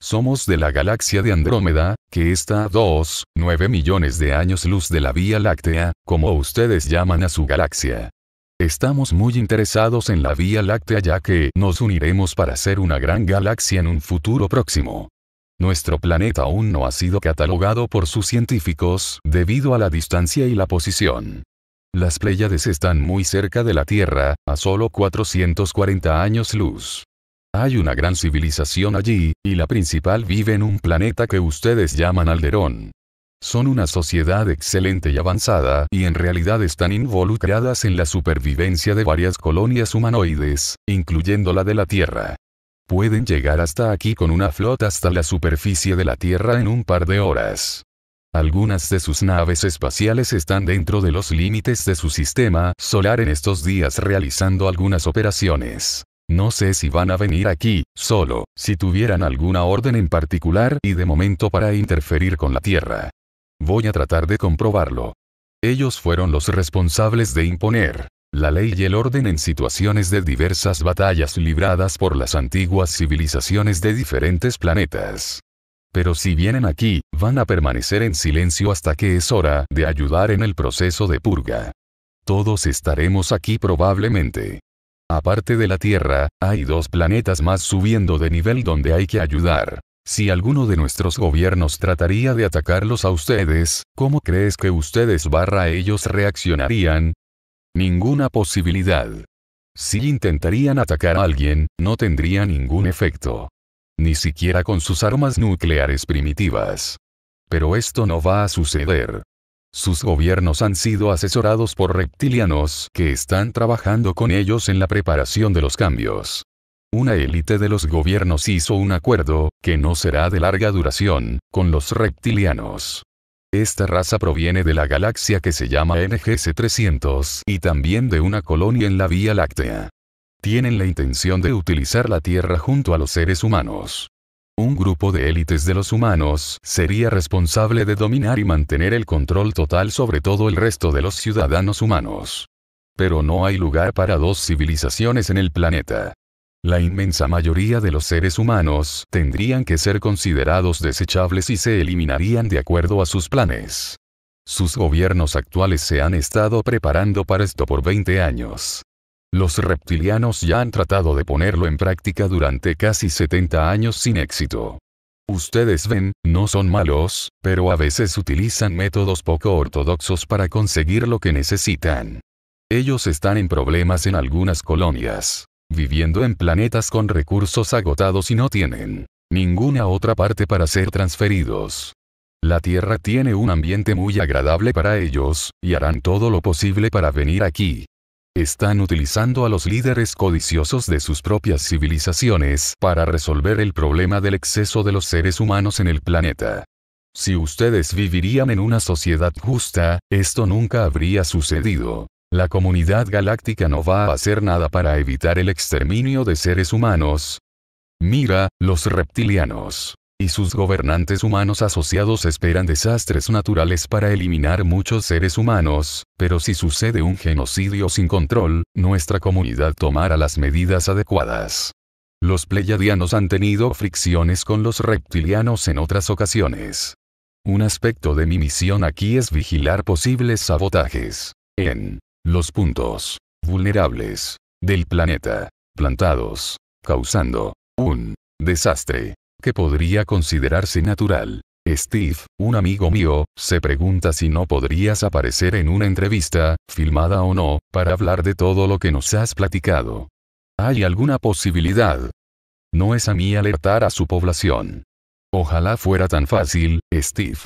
Somos de la galaxia de Andrómeda, que está a 2,9 millones de años luz de la Vía Láctea, como ustedes llaman a su galaxia. Estamos muy interesados en la Vía Láctea ya que nos uniremos para ser una gran galaxia en un futuro próximo. Nuestro planeta aún no ha sido catalogado por sus científicos debido a la distancia y la posición. Las Pléyades están muy cerca de la Tierra, a solo 440 años luz. Hay una gran civilización allí, y la principal vive en un planeta que ustedes llaman Alderón. Son una sociedad excelente y avanzada, y en realidad están involucradas en la supervivencia de varias colonias humanoides, incluyendo la de la Tierra. Pueden llegar hasta aquí con una flota hasta la superficie de la Tierra en un par de horas. Algunas de sus naves espaciales están dentro de los límites de su sistema solar en estos días realizando algunas operaciones. No sé si van a venir aquí, solo, si tuvieran alguna orden en particular y de momento para interferir con la Tierra. Voy a tratar de comprobarlo. Ellos fueron los responsables de imponer la ley y el orden en situaciones de diversas batallas libradas por las antiguas civilizaciones de diferentes planetas. Pero si vienen aquí, van a permanecer en silencio hasta que es hora de ayudar en el proceso de purga. Todos estaremos aquí probablemente. Aparte de la Tierra, hay dos planetas más subiendo de nivel donde hay que ayudar. Si alguno de nuestros gobiernos trataría de atacarlos a ustedes, ¿cómo crees que ustedes barra ellos reaccionarían? Ninguna posibilidad. Si intentarían atacar a alguien, no tendría ningún efecto. Ni siquiera con sus armas nucleares primitivas. Pero esto no va a suceder. Sus gobiernos han sido asesorados por reptilianos que están trabajando con ellos en la preparación de los cambios. Una élite de los gobiernos hizo un acuerdo, que no será de larga duración, con los reptilianos. Esta raza proviene de la galaxia que se llama NGC-300 y también de una colonia en la Vía Láctea. Tienen la intención de utilizar la Tierra junto a los seres humanos un grupo de élites de los humanos sería responsable de dominar y mantener el control total sobre todo el resto de los ciudadanos humanos. Pero no hay lugar para dos civilizaciones en el planeta. La inmensa mayoría de los seres humanos tendrían que ser considerados desechables y se eliminarían de acuerdo a sus planes. Sus gobiernos actuales se han estado preparando para esto por 20 años. Los reptilianos ya han tratado de ponerlo en práctica durante casi 70 años sin éxito. Ustedes ven, no son malos, pero a veces utilizan métodos poco ortodoxos para conseguir lo que necesitan. Ellos están en problemas en algunas colonias, viviendo en planetas con recursos agotados y no tienen ninguna otra parte para ser transferidos. La Tierra tiene un ambiente muy agradable para ellos, y harán todo lo posible para venir aquí están utilizando a los líderes codiciosos de sus propias civilizaciones para resolver el problema del exceso de los seres humanos en el planeta. Si ustedes vivirían en una sociedad justa, esto nunca habría sucedido. La comunidad galáctica no va a hacer nada para evitar el exterminio de seres humanos. Mira, los reptilianos y sus gobernantes humanos asociados esperan desastres naturales para eliminar muchos seres humanos, pero si sucede un genocidio sin control, nuestra comunidad tomará las medidas adecuadas. Los pleyadianos han tenido fricciones con los reptilianos en otras ocasiones. Un aspecto de mi misión aquí es vigilar posibles sabotajes. En los puntos vulnerables del planeta plantados, causando un desastre podría considerarse natural. Steve, un amigo mío, se pregunta si no podrías aparecer en una entrevista, filmada o no, para hablar de todo lo que nos has platicado. ¿Hay alguna posibilidad? No es a mí alertar a su población. Ojalá fuera tan fácil, Steve.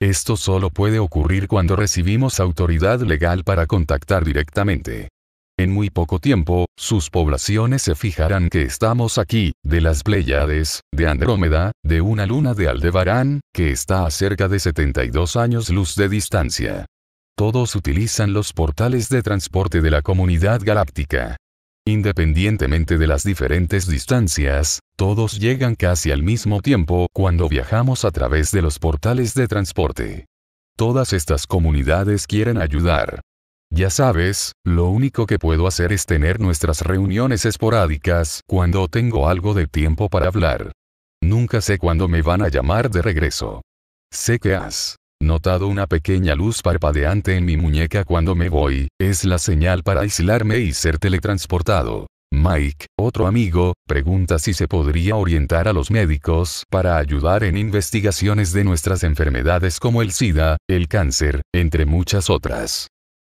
Esto solo puede ocurrir cuando recibimos autoridad legal para contactar directamente. En muy poco tiempo, sus poblaciones se fijarán que estamos aquí, de las Pléyades, de Andrómeda, de una luna de Aldebarán, que está a cerca de 72 años luz de distancia. Todos utilizan los portales de transporte de la comunidad galáctica. Independientemente de las diferentes distancias, todos llegan casi al mismo tiempo cuando viajamos a través de los portales de transporte. Todas estas comunidades quieren ayudar, ya sabes, lo único que puedo hacer es tener nuestras reuniones esporádicas cuando tengo algo de tiempo para hablar. Nunca sé cuándo me van a llamar de regreso. Sé que has notado una pequeña luz parpadeante en mi muñeca cuando me voy, es la señal para aislarme y ser teletransportado. Mike, otro amigo, pregunta si se podría orientar a los médicos para ayudar en investigaciones de nuestras enfermedades como el SIDA, el cáncer, entre muchas otras.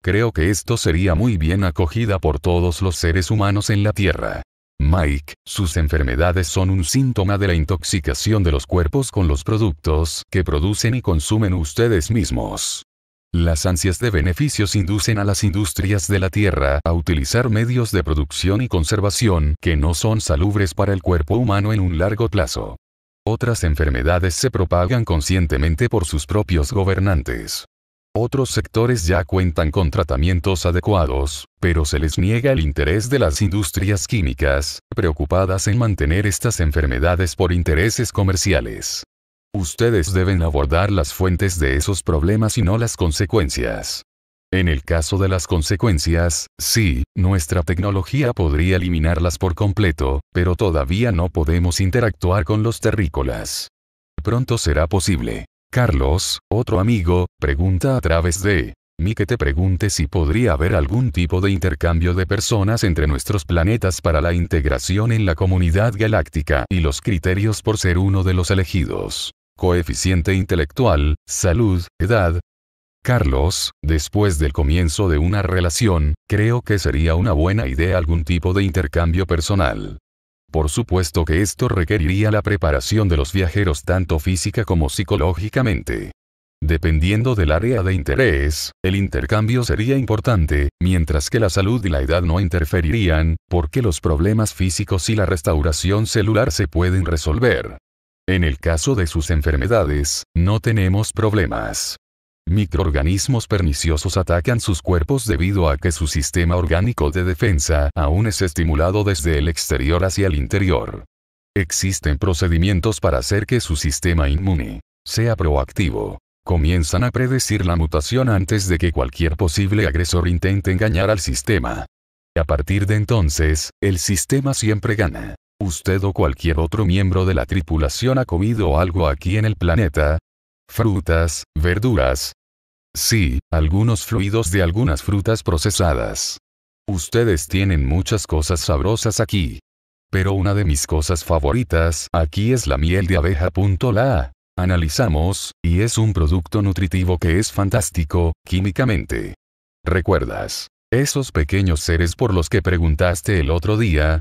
Creo que esto sería muy bien acogida por todos los seres humanos en la Tierra. Mike, sus enfermedades son un síntoma de la intoxicación de los cuerpos con los productos que producen y consumen ustedes mismos. Las ansias de beneficios inducen a las industrias de la Tierra a utilizar medios de producción y conservación que no son salubres para el cuerpo humano en un largo plazo. Otras enfermedades se propagan conscientemente por sus propios gobernantes. Otros sectores ya cuentan con tratamientos adecuados, pero se les niega el interés de las industrias químicas, preocupadas en mantener estas enfermedades por intereses comerciales. Ustedes deben abordar las fuentes de esos problemas y no las consecuencias. En el caso de las consecuencias, sí, nuestra tecnología podría eliminarlas por completo, pero todavía no podemos interactuar con los terrícolas. Pronto será posible. Carlos, otro amigo, pregunta a través de mí que te pregunte si podría haber algún tipo de intercambio de personas entre nuestros planetas para la integración en la comunidad galáctica y los criterios por ser uno de los elegidos. Coeficiente intelectual, salud, edad. Carlos, después del comienzo de una relación, creo que sería una buena idea algún tipo de intercambio personal. Por supuesto que esto requeriría la preparación de los viajeros tanto física como psicológicamente. Dependiendo del área de interés, el intercambio sería importante, mientras que la salud y la edad no interferirían, porque los problemas físicos y la restauración celular se pueden resolver. En el caso de sus enfermedades, no tenemos problemas. Microorganismos perniciosos atacan sus cuerpos debido a que su sistema orgánico de defensa aún es estimulado desde el exterior hacia el interior. Existen procedimientos para hacer que su sistema inmune sea proactivo. Comienzan a predecir la mutación antes de que cualquier posible agresor intente engañar al sistema. A partir de entonces, el sistema siempre gana. Usted o cualquier otro miembro de la tripulación ha comido algo aquí en el planeta, frutas, verduras. Sí, algunos fluidos de algunas frutas procesadas. Ustedes tienen muchas cosas sabrosas aquí. Pero una de mis cosas favoritas aquí es la miel de abeja. La analizamos, y es un producto nutritivo que es fantástico, químicamente. ¿Recuerdas? Esos pequeños seres por los que preguntaste el otro día,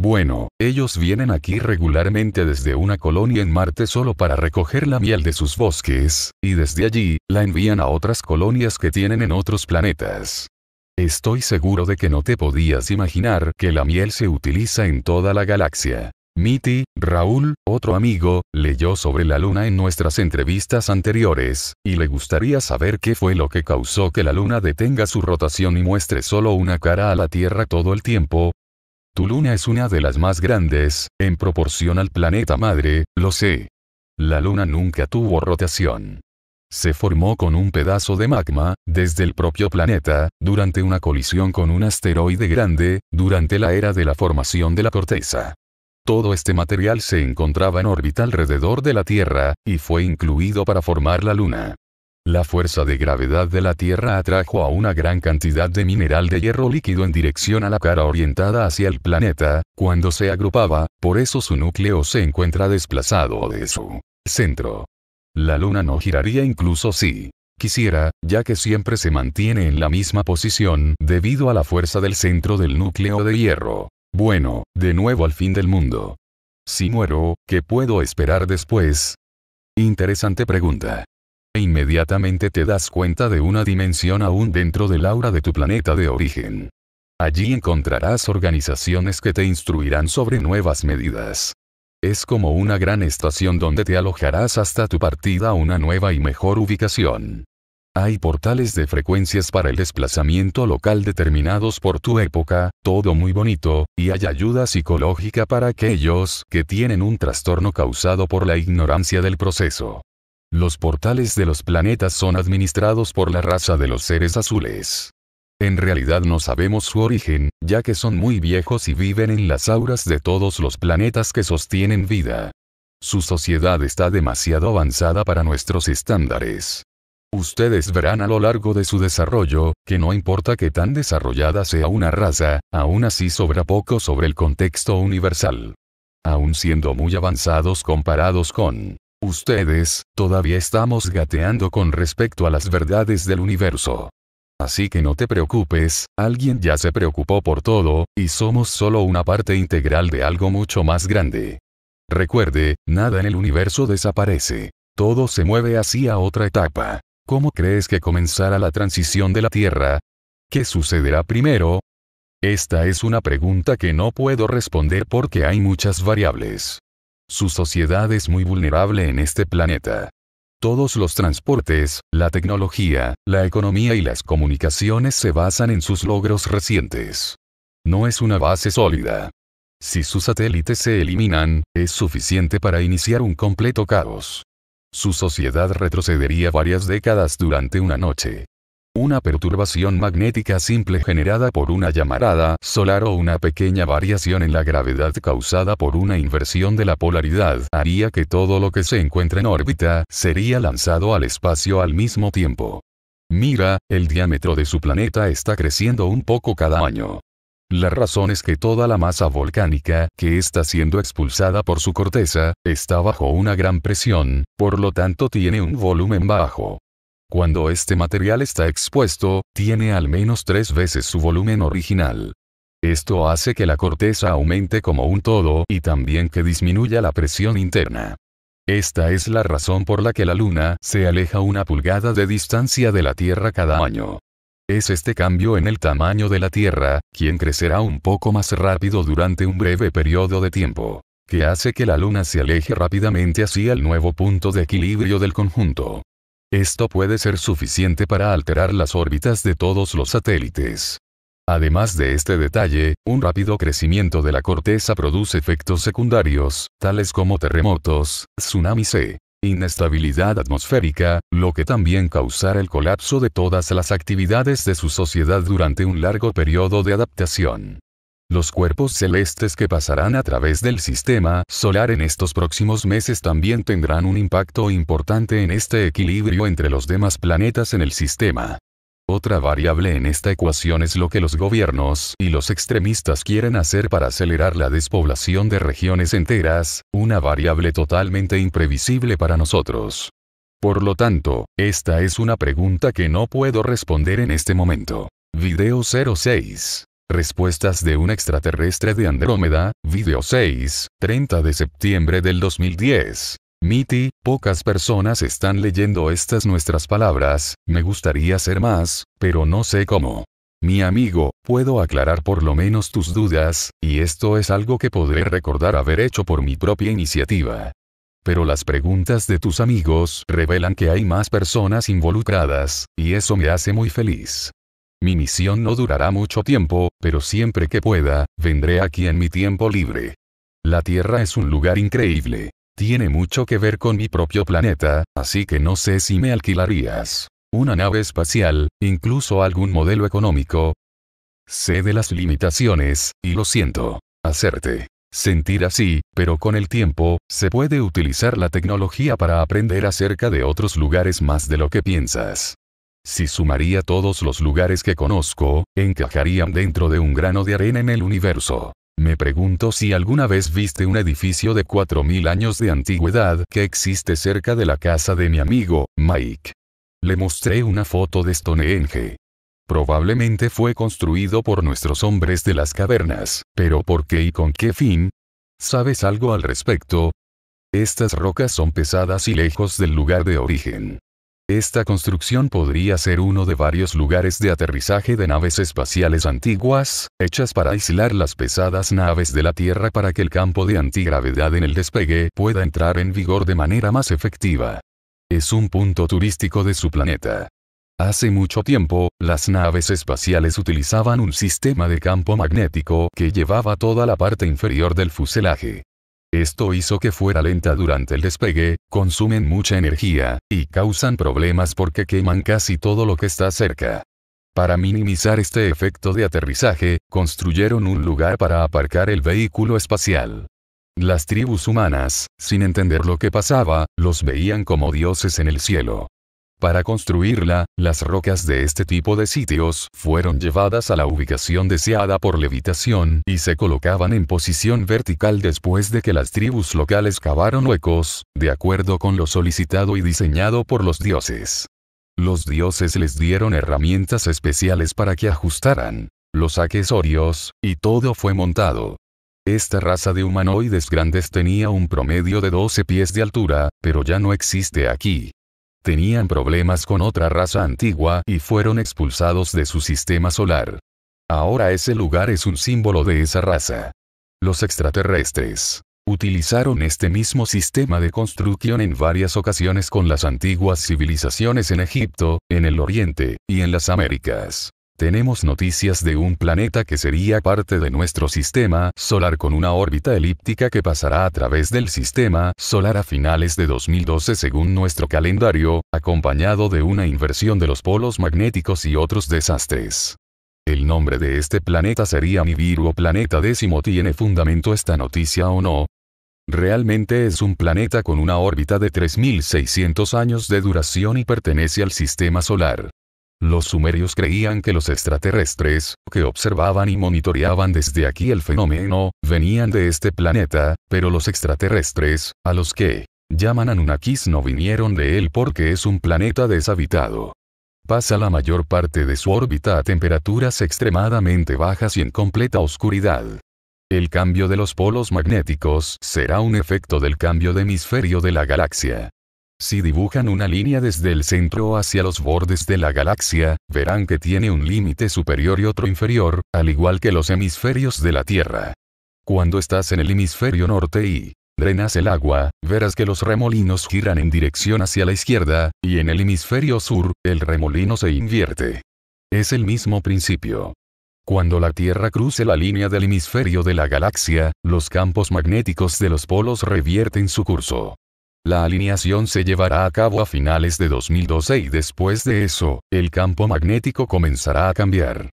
bueno, ellos vienen aquí regularmente desde una colonia en Marte solo para recoger la miel de sus bosques, y desde allí, la envían a otras colonias que tienen en otros planetas. Estoy seguro de que no te podías imaginar que la miel se utiliza en toda la galaxia. Mitty, Raúl, otro amigo, leyó sobre la luna en nuestras entrevistas anteriores, y le gustaría saber qué fue lo que causó que la luna detenga su rotación y muestre solo una cara a la Tierra todo el tiempo, tu luna es una de las más grandes, en proporción al planeta madre, lo sé. La luna nunca tuvo rotación. Se formó con un pedazo de magma, desde el propio planeta, durante una colisión con un asteroide grande, durante la era de la formación de la corteza. Todo este material se encontraba en órbita alrededor de la Tierra, y fue incluido para formar la Luna. La fuerza de gravedad de la Tierra atrajo a una gran cantidad de mineral de hierro líquido en dirección a la cara orientada hacia el planeta, cuando se agrupaba, por eso su núcleo se encuentra desplazado de su centro. La Luna no giraría incluso si quisiera, ya que siempre se mantiene en la misma posición debido a la fuerza del centro del núcleo de hierro. Bueno, de nuevo al fin del mundo. Si muero, ¿qué puedo esperar después? Interesante pregunta. E inmediatamente te das cuenta de una dimensión aún dentro del aura de tu planeta de origen. Allí encontrarás organizaciones que te instruirán sobre nuevas medidas. Es como una gran estación donde te alojarás hasta tu partida a una nueva y mejor ubicación. Hay portales de frecuencias para el desplazamiento local determinados por tu época, todo muy bonito, y hay ayuda psicológica para aquellos que tienen un trastorno causado por la ignorancia del proceso. Los portales de los planetas son administrados por la raza de los seres azules. En realidad no sabemos su origen, ya que son muy viejos y viven en las auras de todos los planetas que sostienen vida. Su sociedad está demasiado avanzada para nuestros estándares. Ustedes verán a lo largo de su desarrollo, que no importa que tan desarrollada sea una raza, aún así sobra poco sobre el contexto universal. Aún siendo muy avanzados comparados con Ustedes, todavía estamos gateando con respecto a las verdades del universo. Así que no te preocupes, alguien ya se preocupó por todo, y somos solo una parte integral de algo mucho más grande. Recuerde, nada en el universo desaparece. Todo se mueve hacia otra etapa. ¿Cómo crees que comenzará la transición de la Tierra? ¿Qué sucederá primero? Esta es una pregunta que no puedo responder porque hay muchas variables. Su sociedad es muy vulnerable en este planeta. Todos los transportes, la tecnología, la economía y las comunicaciones se basan en sus logros recientes. No es una base sólida. Si sus satélites se eliminan, es suficiente para iniciar un completo caos. Su sociedad retrocedería varias décadas durante una noche una perturbación magnética simple generada por una llamarada solar o una pequeña variación en la gravedad causada por una inversión de la polaridad haría que todo lo que se encuentra en órbita sería lanzado al espacio al mismo tiempo. Mira, el diámetro de su planeta está creciendo un poco cada año. La razón es que toda la masa volcánica, que está siendo expulsada por su corteza, está bajo una gran presión, por lo tanto tiene un volumen bajo. Cuando este material está expuesto, tiene al menos tres veces su volumen original. Esto hace que la corteza aumente como un todo y también que disminuya la presión interna. Esta es la razón por la que la Luna se aleja una pulgada de distancia de la Tierra cada año. Es este cambio en el tamaño de la Tierra, quien crecerá un poco más rápido durante un breve periodo de tiempo, que hace que la Luna se aleje rápidamente hacia el nuevo punto de equilibrio del conjunto. Esto puede ser suficiente para alterar las órbitas de todos los satélites. Además de este detalle, un rápido crecimiento de la corteza produce efectos secundarios, tales como terremotos, tsunamis e inestabilidad atmosférica, lo que también causará el colapso de todas las actividades de su sociedad durante un largo periodo de adaptación. Los cuerpos celestes que pasarán a través del sistema solar en estos próximos meses también tendrán un impacto importante en este equilibrio entre los demás planetas en el sistema. Otra variable en esta ecuación es lo que los gobiernos y los extremistas quieren hacer para acelerar la despoblación de regiones enteras, una variable totalmente imprevisible para nosotros. Por lo tanto, esta es una pregunta que no puedo responder en este momento. Video 06 Respuestas de un extraterrestre de Andrómeda, video 6, 30 de septiembre del 2010. Miti, pocas personas están leyendo estas nuestras palabras, me gustaría ser más, pero no sé cómo. Mi amigo, puedo aclarar por lo menos tus dudas, y esto es algo que podré recordar haber hecho por mi propia iniciativa. Pero las preguntas de tus amigos revelan que hay más personas involucradas, y eso me hace muy feliz. Mi misión no durará mucho tiempo, pero siempre que pueda, vendré aquí en mi tiempo libre. La Tierra es un lugar increíble. Tiene mucho que ver con mi propio planeta, así que no sé si me alquilarías una nave espacial, incluso algún modelo económico. Sé de las limitaciones, y lo siento. Hacerte sentir así, pero con el tiempo, se puede utilizar la tecnología para aprender acerca de otros lugares más de lo que piensas. Si sumaría todos los lugares que conozco, encajarían dentro de un grano de arena en el universo. Me pregunto si alguna vez viste un edificio de 4.000 años de antigüedad que existe cerca de la casa de mi amigo, Mike. Le mostré una foto de Stonehenge. Probablemente fue construido por nuestros hombres de las cavernas, pero ¿por qué y con qué fin? ¿Sabes algo al respecto? Estas rocas son pesadas y lejos del lugar de origen. Esta construcción podría ser uno de varios lugares de aterrizaje de naves espaciales antiguas, hechas para aislar las pesadas naves de la Tierra para que el campo de antigravedad en el despegue pueda entrar en vigor de manera más efectiva. Es un punto turístico de su planeta. Hace mucho tiempo, las naves espaciales utilizaban un sistema de campo magnético que llevaba toda la parte inferior del fuselaje. Esto hizo que fuera lenta durante el despegue, consumen mucha energía, y causan problemas porque queman casi todo lo que está cerca. Para minimizar este efecto de aterrizaje, construyeron un lugar para aparcar el vehículo espacial. Las tribus humanas, sin entender lo que pasaba, los veían como dioses en el cielo. Para construirla, las rocas de este tipo de sitios fueron llevadas a la ubicación deseada por levitación y se colocaban en posición vertical después de que las tribus locales cavaron huecos, de acuerdo con lo solicitado y diseñado por los dioses. Los dioses les dieron herramientas especiales para que ajustaran los accesorios, y todo fue montado. Esta raza de humanoides grandes tenía un promedio de 12 pies de altura, pero ya no existe aquí tenían problemas con otra raza antigua y fueron expulsados de su sistema solar. Ahora ese lugar es un símbolo de esa raza. Los extraterrestres utilizaron este mismo sistema de construcción en varias ocasiones con las antiguas civilizaciones en Egipto, en el Oriente, y en las Américas. Tenemos noticias de un planeta que sería parte de nuestro sistema solar con una órbita elíptica que pasará a través del sistema solar a finales de 2012 según nuestro calendario, acompañado de una inversión de los polos magnéticos y otros desastres. El nombre de este planeta sería Nibiru planeta décimo. ¿Tiene fundamento esta noticia o no? Realmente es un planeta con una órbita de 3.600 años de duración y pertenece al sistema solar. Los sumerios creían que los extraterrestres, que observaban y monitoreaban desde aquí el fenómeno, venían de este planeta, pero los extraterrestres, a los que llaman Anunnakis no vinieron de él porque es un planeta deshabitado. Pasa la mayor parte de su órbita a temperaturas extremadamente bajas y en completa oscuridad. El cambio de los polos magnéticos será un efecto del cambio de hemisferio de la galaxia. Si dibujan una línea desde el centro hacia los bordes de la galaxia, verán que tiene un límite superior y otro inferior, al igual que los hemisferios de la Tierra. Cuando estás en el hemisferio norte y drenas el agua, verás que los remolinos giran en dirección hacia la izquierda, y en el hemisferio sur, el remolino se invierte. Es el mismo principio. Cuando la Tierra cruce la línea del hemisferio de la galaxia, los campos magnéticos de los polos revierten su curso. La alineación se llevará a cabo a finales de 2012 y después de eso, el campo magnético comenzará a cambiar.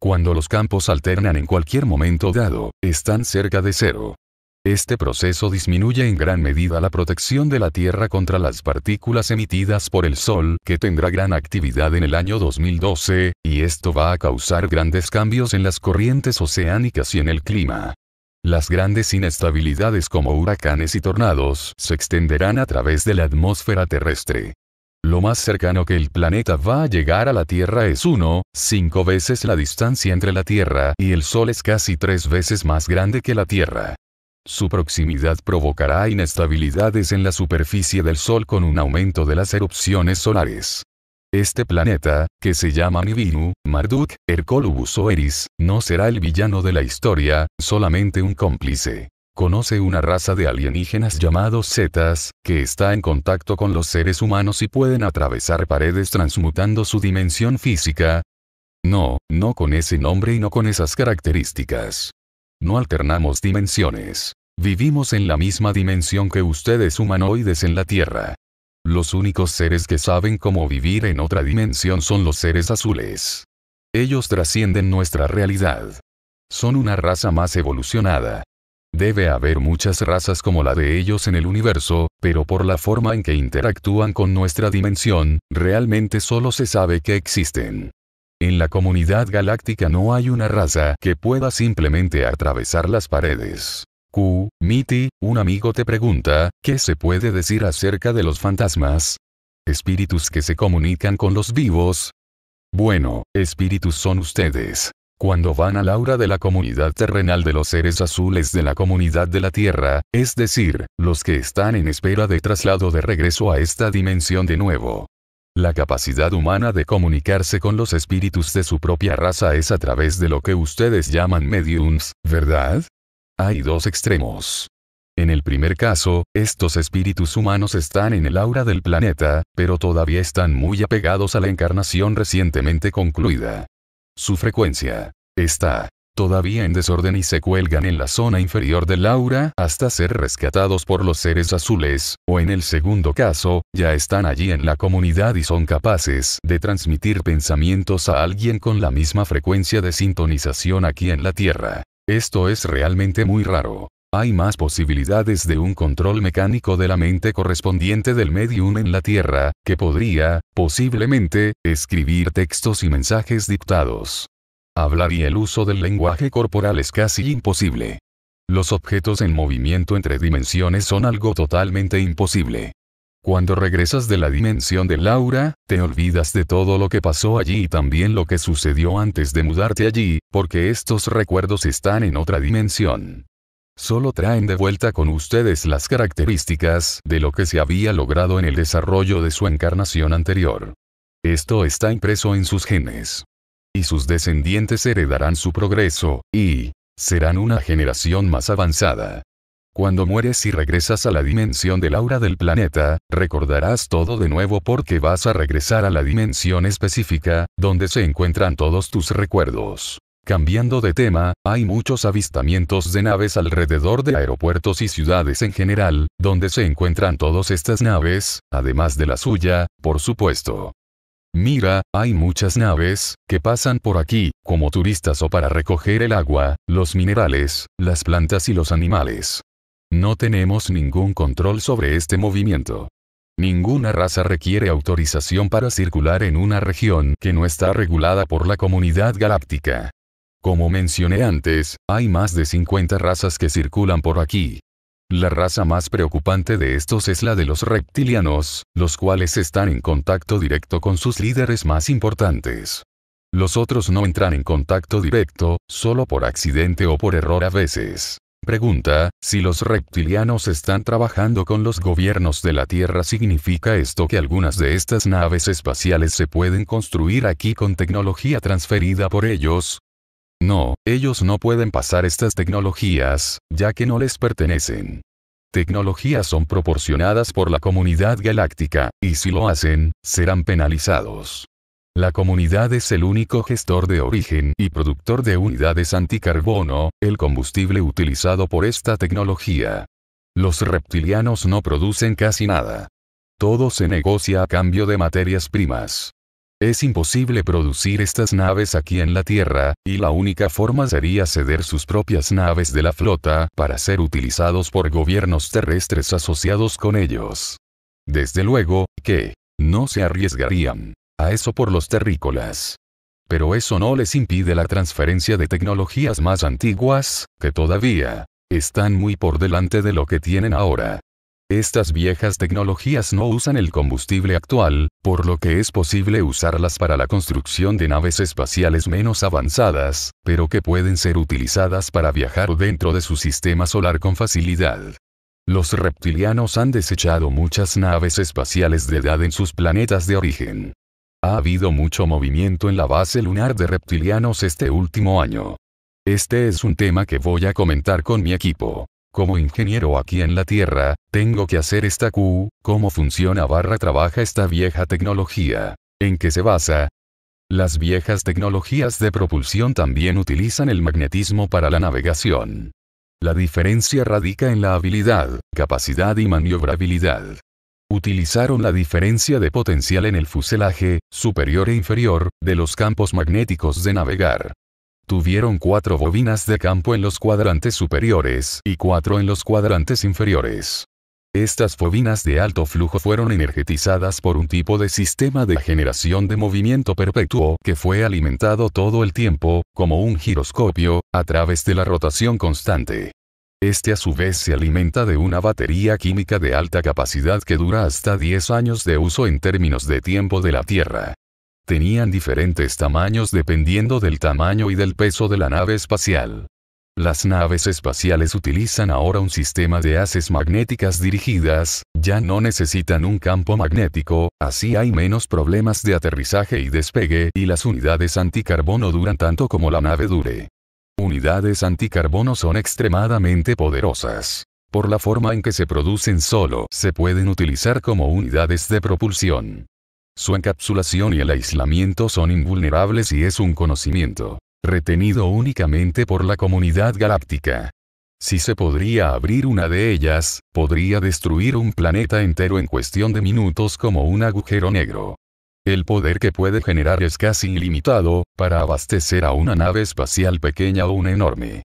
Cuando los campos alternan en cualquier momento dado, están cerca de cero. Este proceso disminuye en gran medida la protección de la Tierra contra las partículas emitidas por el Sol, que tendrá gran actividad en el año 2012, y esto va a causar grandes cambios en las corrientes oceánicas y en el clima. Las grandes inestabilidades como huracanes y tornados se extenderán a través de la atmósfera terrestre. Lo más cercano que el planeta va a llegar a la Tierra es 1,5 veces la distancia entre la Tierra y el Sol es casi tres veces más grande que la Tierra. Su proximidad provocará inestabilidades en la superficie del Sol con un aumento de las erupciones solares. Este planeta, que se llama Nibiru, Marduk, Hercolubus o Eris, no será el villano de la historia, solamente un cómplice. Conoce una raza de alienígenas llamados Zetas, que está en contacto con los seres humanos y pueden atravesar paredes transmutando su dimensión física. No, no con ese nombre y no con esas características. No alternamos dimensiones. Vivimos en la misma dimensión que ustedes humanoides en la Tierra. Los únicos seres que saben cómo vivir en otra dimensión son los seres azules. Ellos trascienden nuestra realidad. Son una raza más evolucionada. Debe haber muchas razas como la de ellos en el universo, pero por la forma en que interactúan con nuestra dimensión, realmente solo se sabe que existen. En la comunidad galáctica no hay una raza que pueda simplemente atravesar las paredes. Q. Miti, un amigo te pregunta, ¿qué se puede decir acerca de los fantasmas? Espíritus que se comunican con los vivos. Bueno, espíritus son ustedes. Cuando van al aura de la comunidad terrenal de los seres azules de la comunidad de la Tierra, es decir, los que están en espera de traslado de regreso a esta dimensión de nuevo. La capacidad humana de comunicarse con los espíritus de su propia raza es a través de lo que ustedes llaman mediums, ¿verdad? Hay dos extremos. En el primer caso, estos espíritus humanos están en el aura del planeta, pero todavía están muy apegados a la encarnación recientemente concluida. Su frecuencia está todavía en desorden y se cuelgan en la zona inferior del aura hasta ser rescatados por los seres azules, o en el segundo caso, ya están allí en la comunidad y son capaces de transmitir pensamientos a alguien con la misma frecuencia de sintonización aquí en la Tierra. Esto es realmente muy raro. Hay más posibilidades de un control mecánico de la mente correspondiente del medium en la Tierra, que podría, posiblemente, escribir textos y mensajes dictados. Hablar y el uso del lenguaje corporal es casi imposible. Los objetos en movimiento entre dimensiones son algo totalmente imposible. Cuando regresas de la dimensión de Laura, te olvidas de todo lo que pasó allí y también lo que sucedió antes de mudarte allí, porque estos recuerdos están en otra dimensión. Solo traen de vuelta con ustedes las características de lo que se había logrado en el desarrollo de su encarnación anterior. Esto está impreso en sus genes. Y sus descendientes heredarán su progreso, y serán una generación más avanzada. Cuando mueres y regresas a la dimensión del aura del planeta, recordarás todo de nuevo porque vas a regresar a la dimensión específica, donde se encuentran todos tus recuerdos. Cambiando de tema, hay muchos avistamientos de naves alrededor de aeropuertos y ciudades en general, donde se encuentran todas estas naves, además de la suya, por supuesto. Mira, hay muchas naves, que pasan por aquí, como turistas o para recoger el agua, los minerales, las plantas y los animales. No tenemos ningún control sobre este movimiento. Ninguna raza requiere autorización para circular en una región que no está regulada por la comunidad galáctica. Como mencioné antes, hay más de 50 razas que circulan por aquí. La raza más preocupante de estos es la de los reptilianos, los cuales están en contacto directo con sus líderes más importantes. Los otros no entran en contacto directo, solo por accidente o por error a veces pregunta, si los reptilianos están trabajando con los gobiernos de la Tierra ¿significa esto que algunas de estas naves espaciales se pueden construir aquí con tecnología transferida por ellos? No, ellos no pueden pasar estas tecnologías, ya que no les pertenecen. Tecnologías son proporcionadas por la comunidad galáctica, y si lo hacen, serán penalizados. La comunidad es el único gestor de origen y productor de unidades anticarbono, el combustible utilizado por esta tecnología. Los reptilianos no producen casi nada. Todo se negocia a cambio de materias primas. Es imposible producir estas naves aquí en la Tierra, y la única forma sería ceder sus propias naves de la flota para ser utilizados por gobiernos terrestres asociados con ellos. Desde luego, que no se arriesgarían a eso por los terrícolas. Pero eso no les impide la transferencia de tecnologías más antiguas, que todavía están muy por delante de lo que tienen ahora. Estas viejas tecnologías no usan el combustible actual, por lo que es posible usarlas para la construcción de naves espaciales menos avanzadas, pero que pueden ser utilizadas para viajar dentro de su sistema solar con facilidad. Los reptilianos han desechado muchas naves espaciales de edad en sus planetas de origen. Ha habido mucho movimiento en la base lunar de reptilianos este último año. Este es un tema que voy a comentar con mi equipo. Como ingeniero aquí en la Tierra, tengo que hacer esta Q, cómo funciona barra trabaja esta vieja tecnología. ¿En qué se basa? Las viejas tecnologías de propulsión también utilizan el magnetismo para la navegación. La diferencia radica en la habilidad, capacidad y maniobrabilidad utilizaron la diferencia de potencial en el fuselaje, superior e inferior, de los campos magnéticos de navegar. Tuvieron cuatro bobinas de campo en los cuadrantes superiores y cuatro en los cuadrantes inferiores. Estas bobinas de alto flujo fueron energetizadas por un tipo de sistema de generación de movimiento perpetuo que fue alimentado todo el tiempo, como un giroscopio, a través de la rotación constante. Este a su vez se alimenta de una batería química de alta capacidad que dura hasta 10 años de uso en términos de tiempo de la Tierra. Tenían diferentes tamaños dependiendo del tamaño y del peso de la nave espacial. Las naves espaciales utilizan ahora un sistema de haces magnéticas dirigidas, ya no necesitan un campo magnético, así hay menos problemas de aterrizaje y despegue y las unidades anticarbono duran tanto como la nave dure. Unidades anticarbono son extremadamente poderosas. Por la forma en que se producen solo se pueden utilizar como unidades de propulsión. Su encapsulación y el aislamiento son invulnerables y es un conocimiento retenido únicamente por la comunidad galáctica. Si se podría abrir una de ellas, podría destruir un planeta entero en cuestión de minutos como un agujero negro. El poder que puede generar es casi ilimitado, para abastecer a una nave espacial pequeña o una enorme.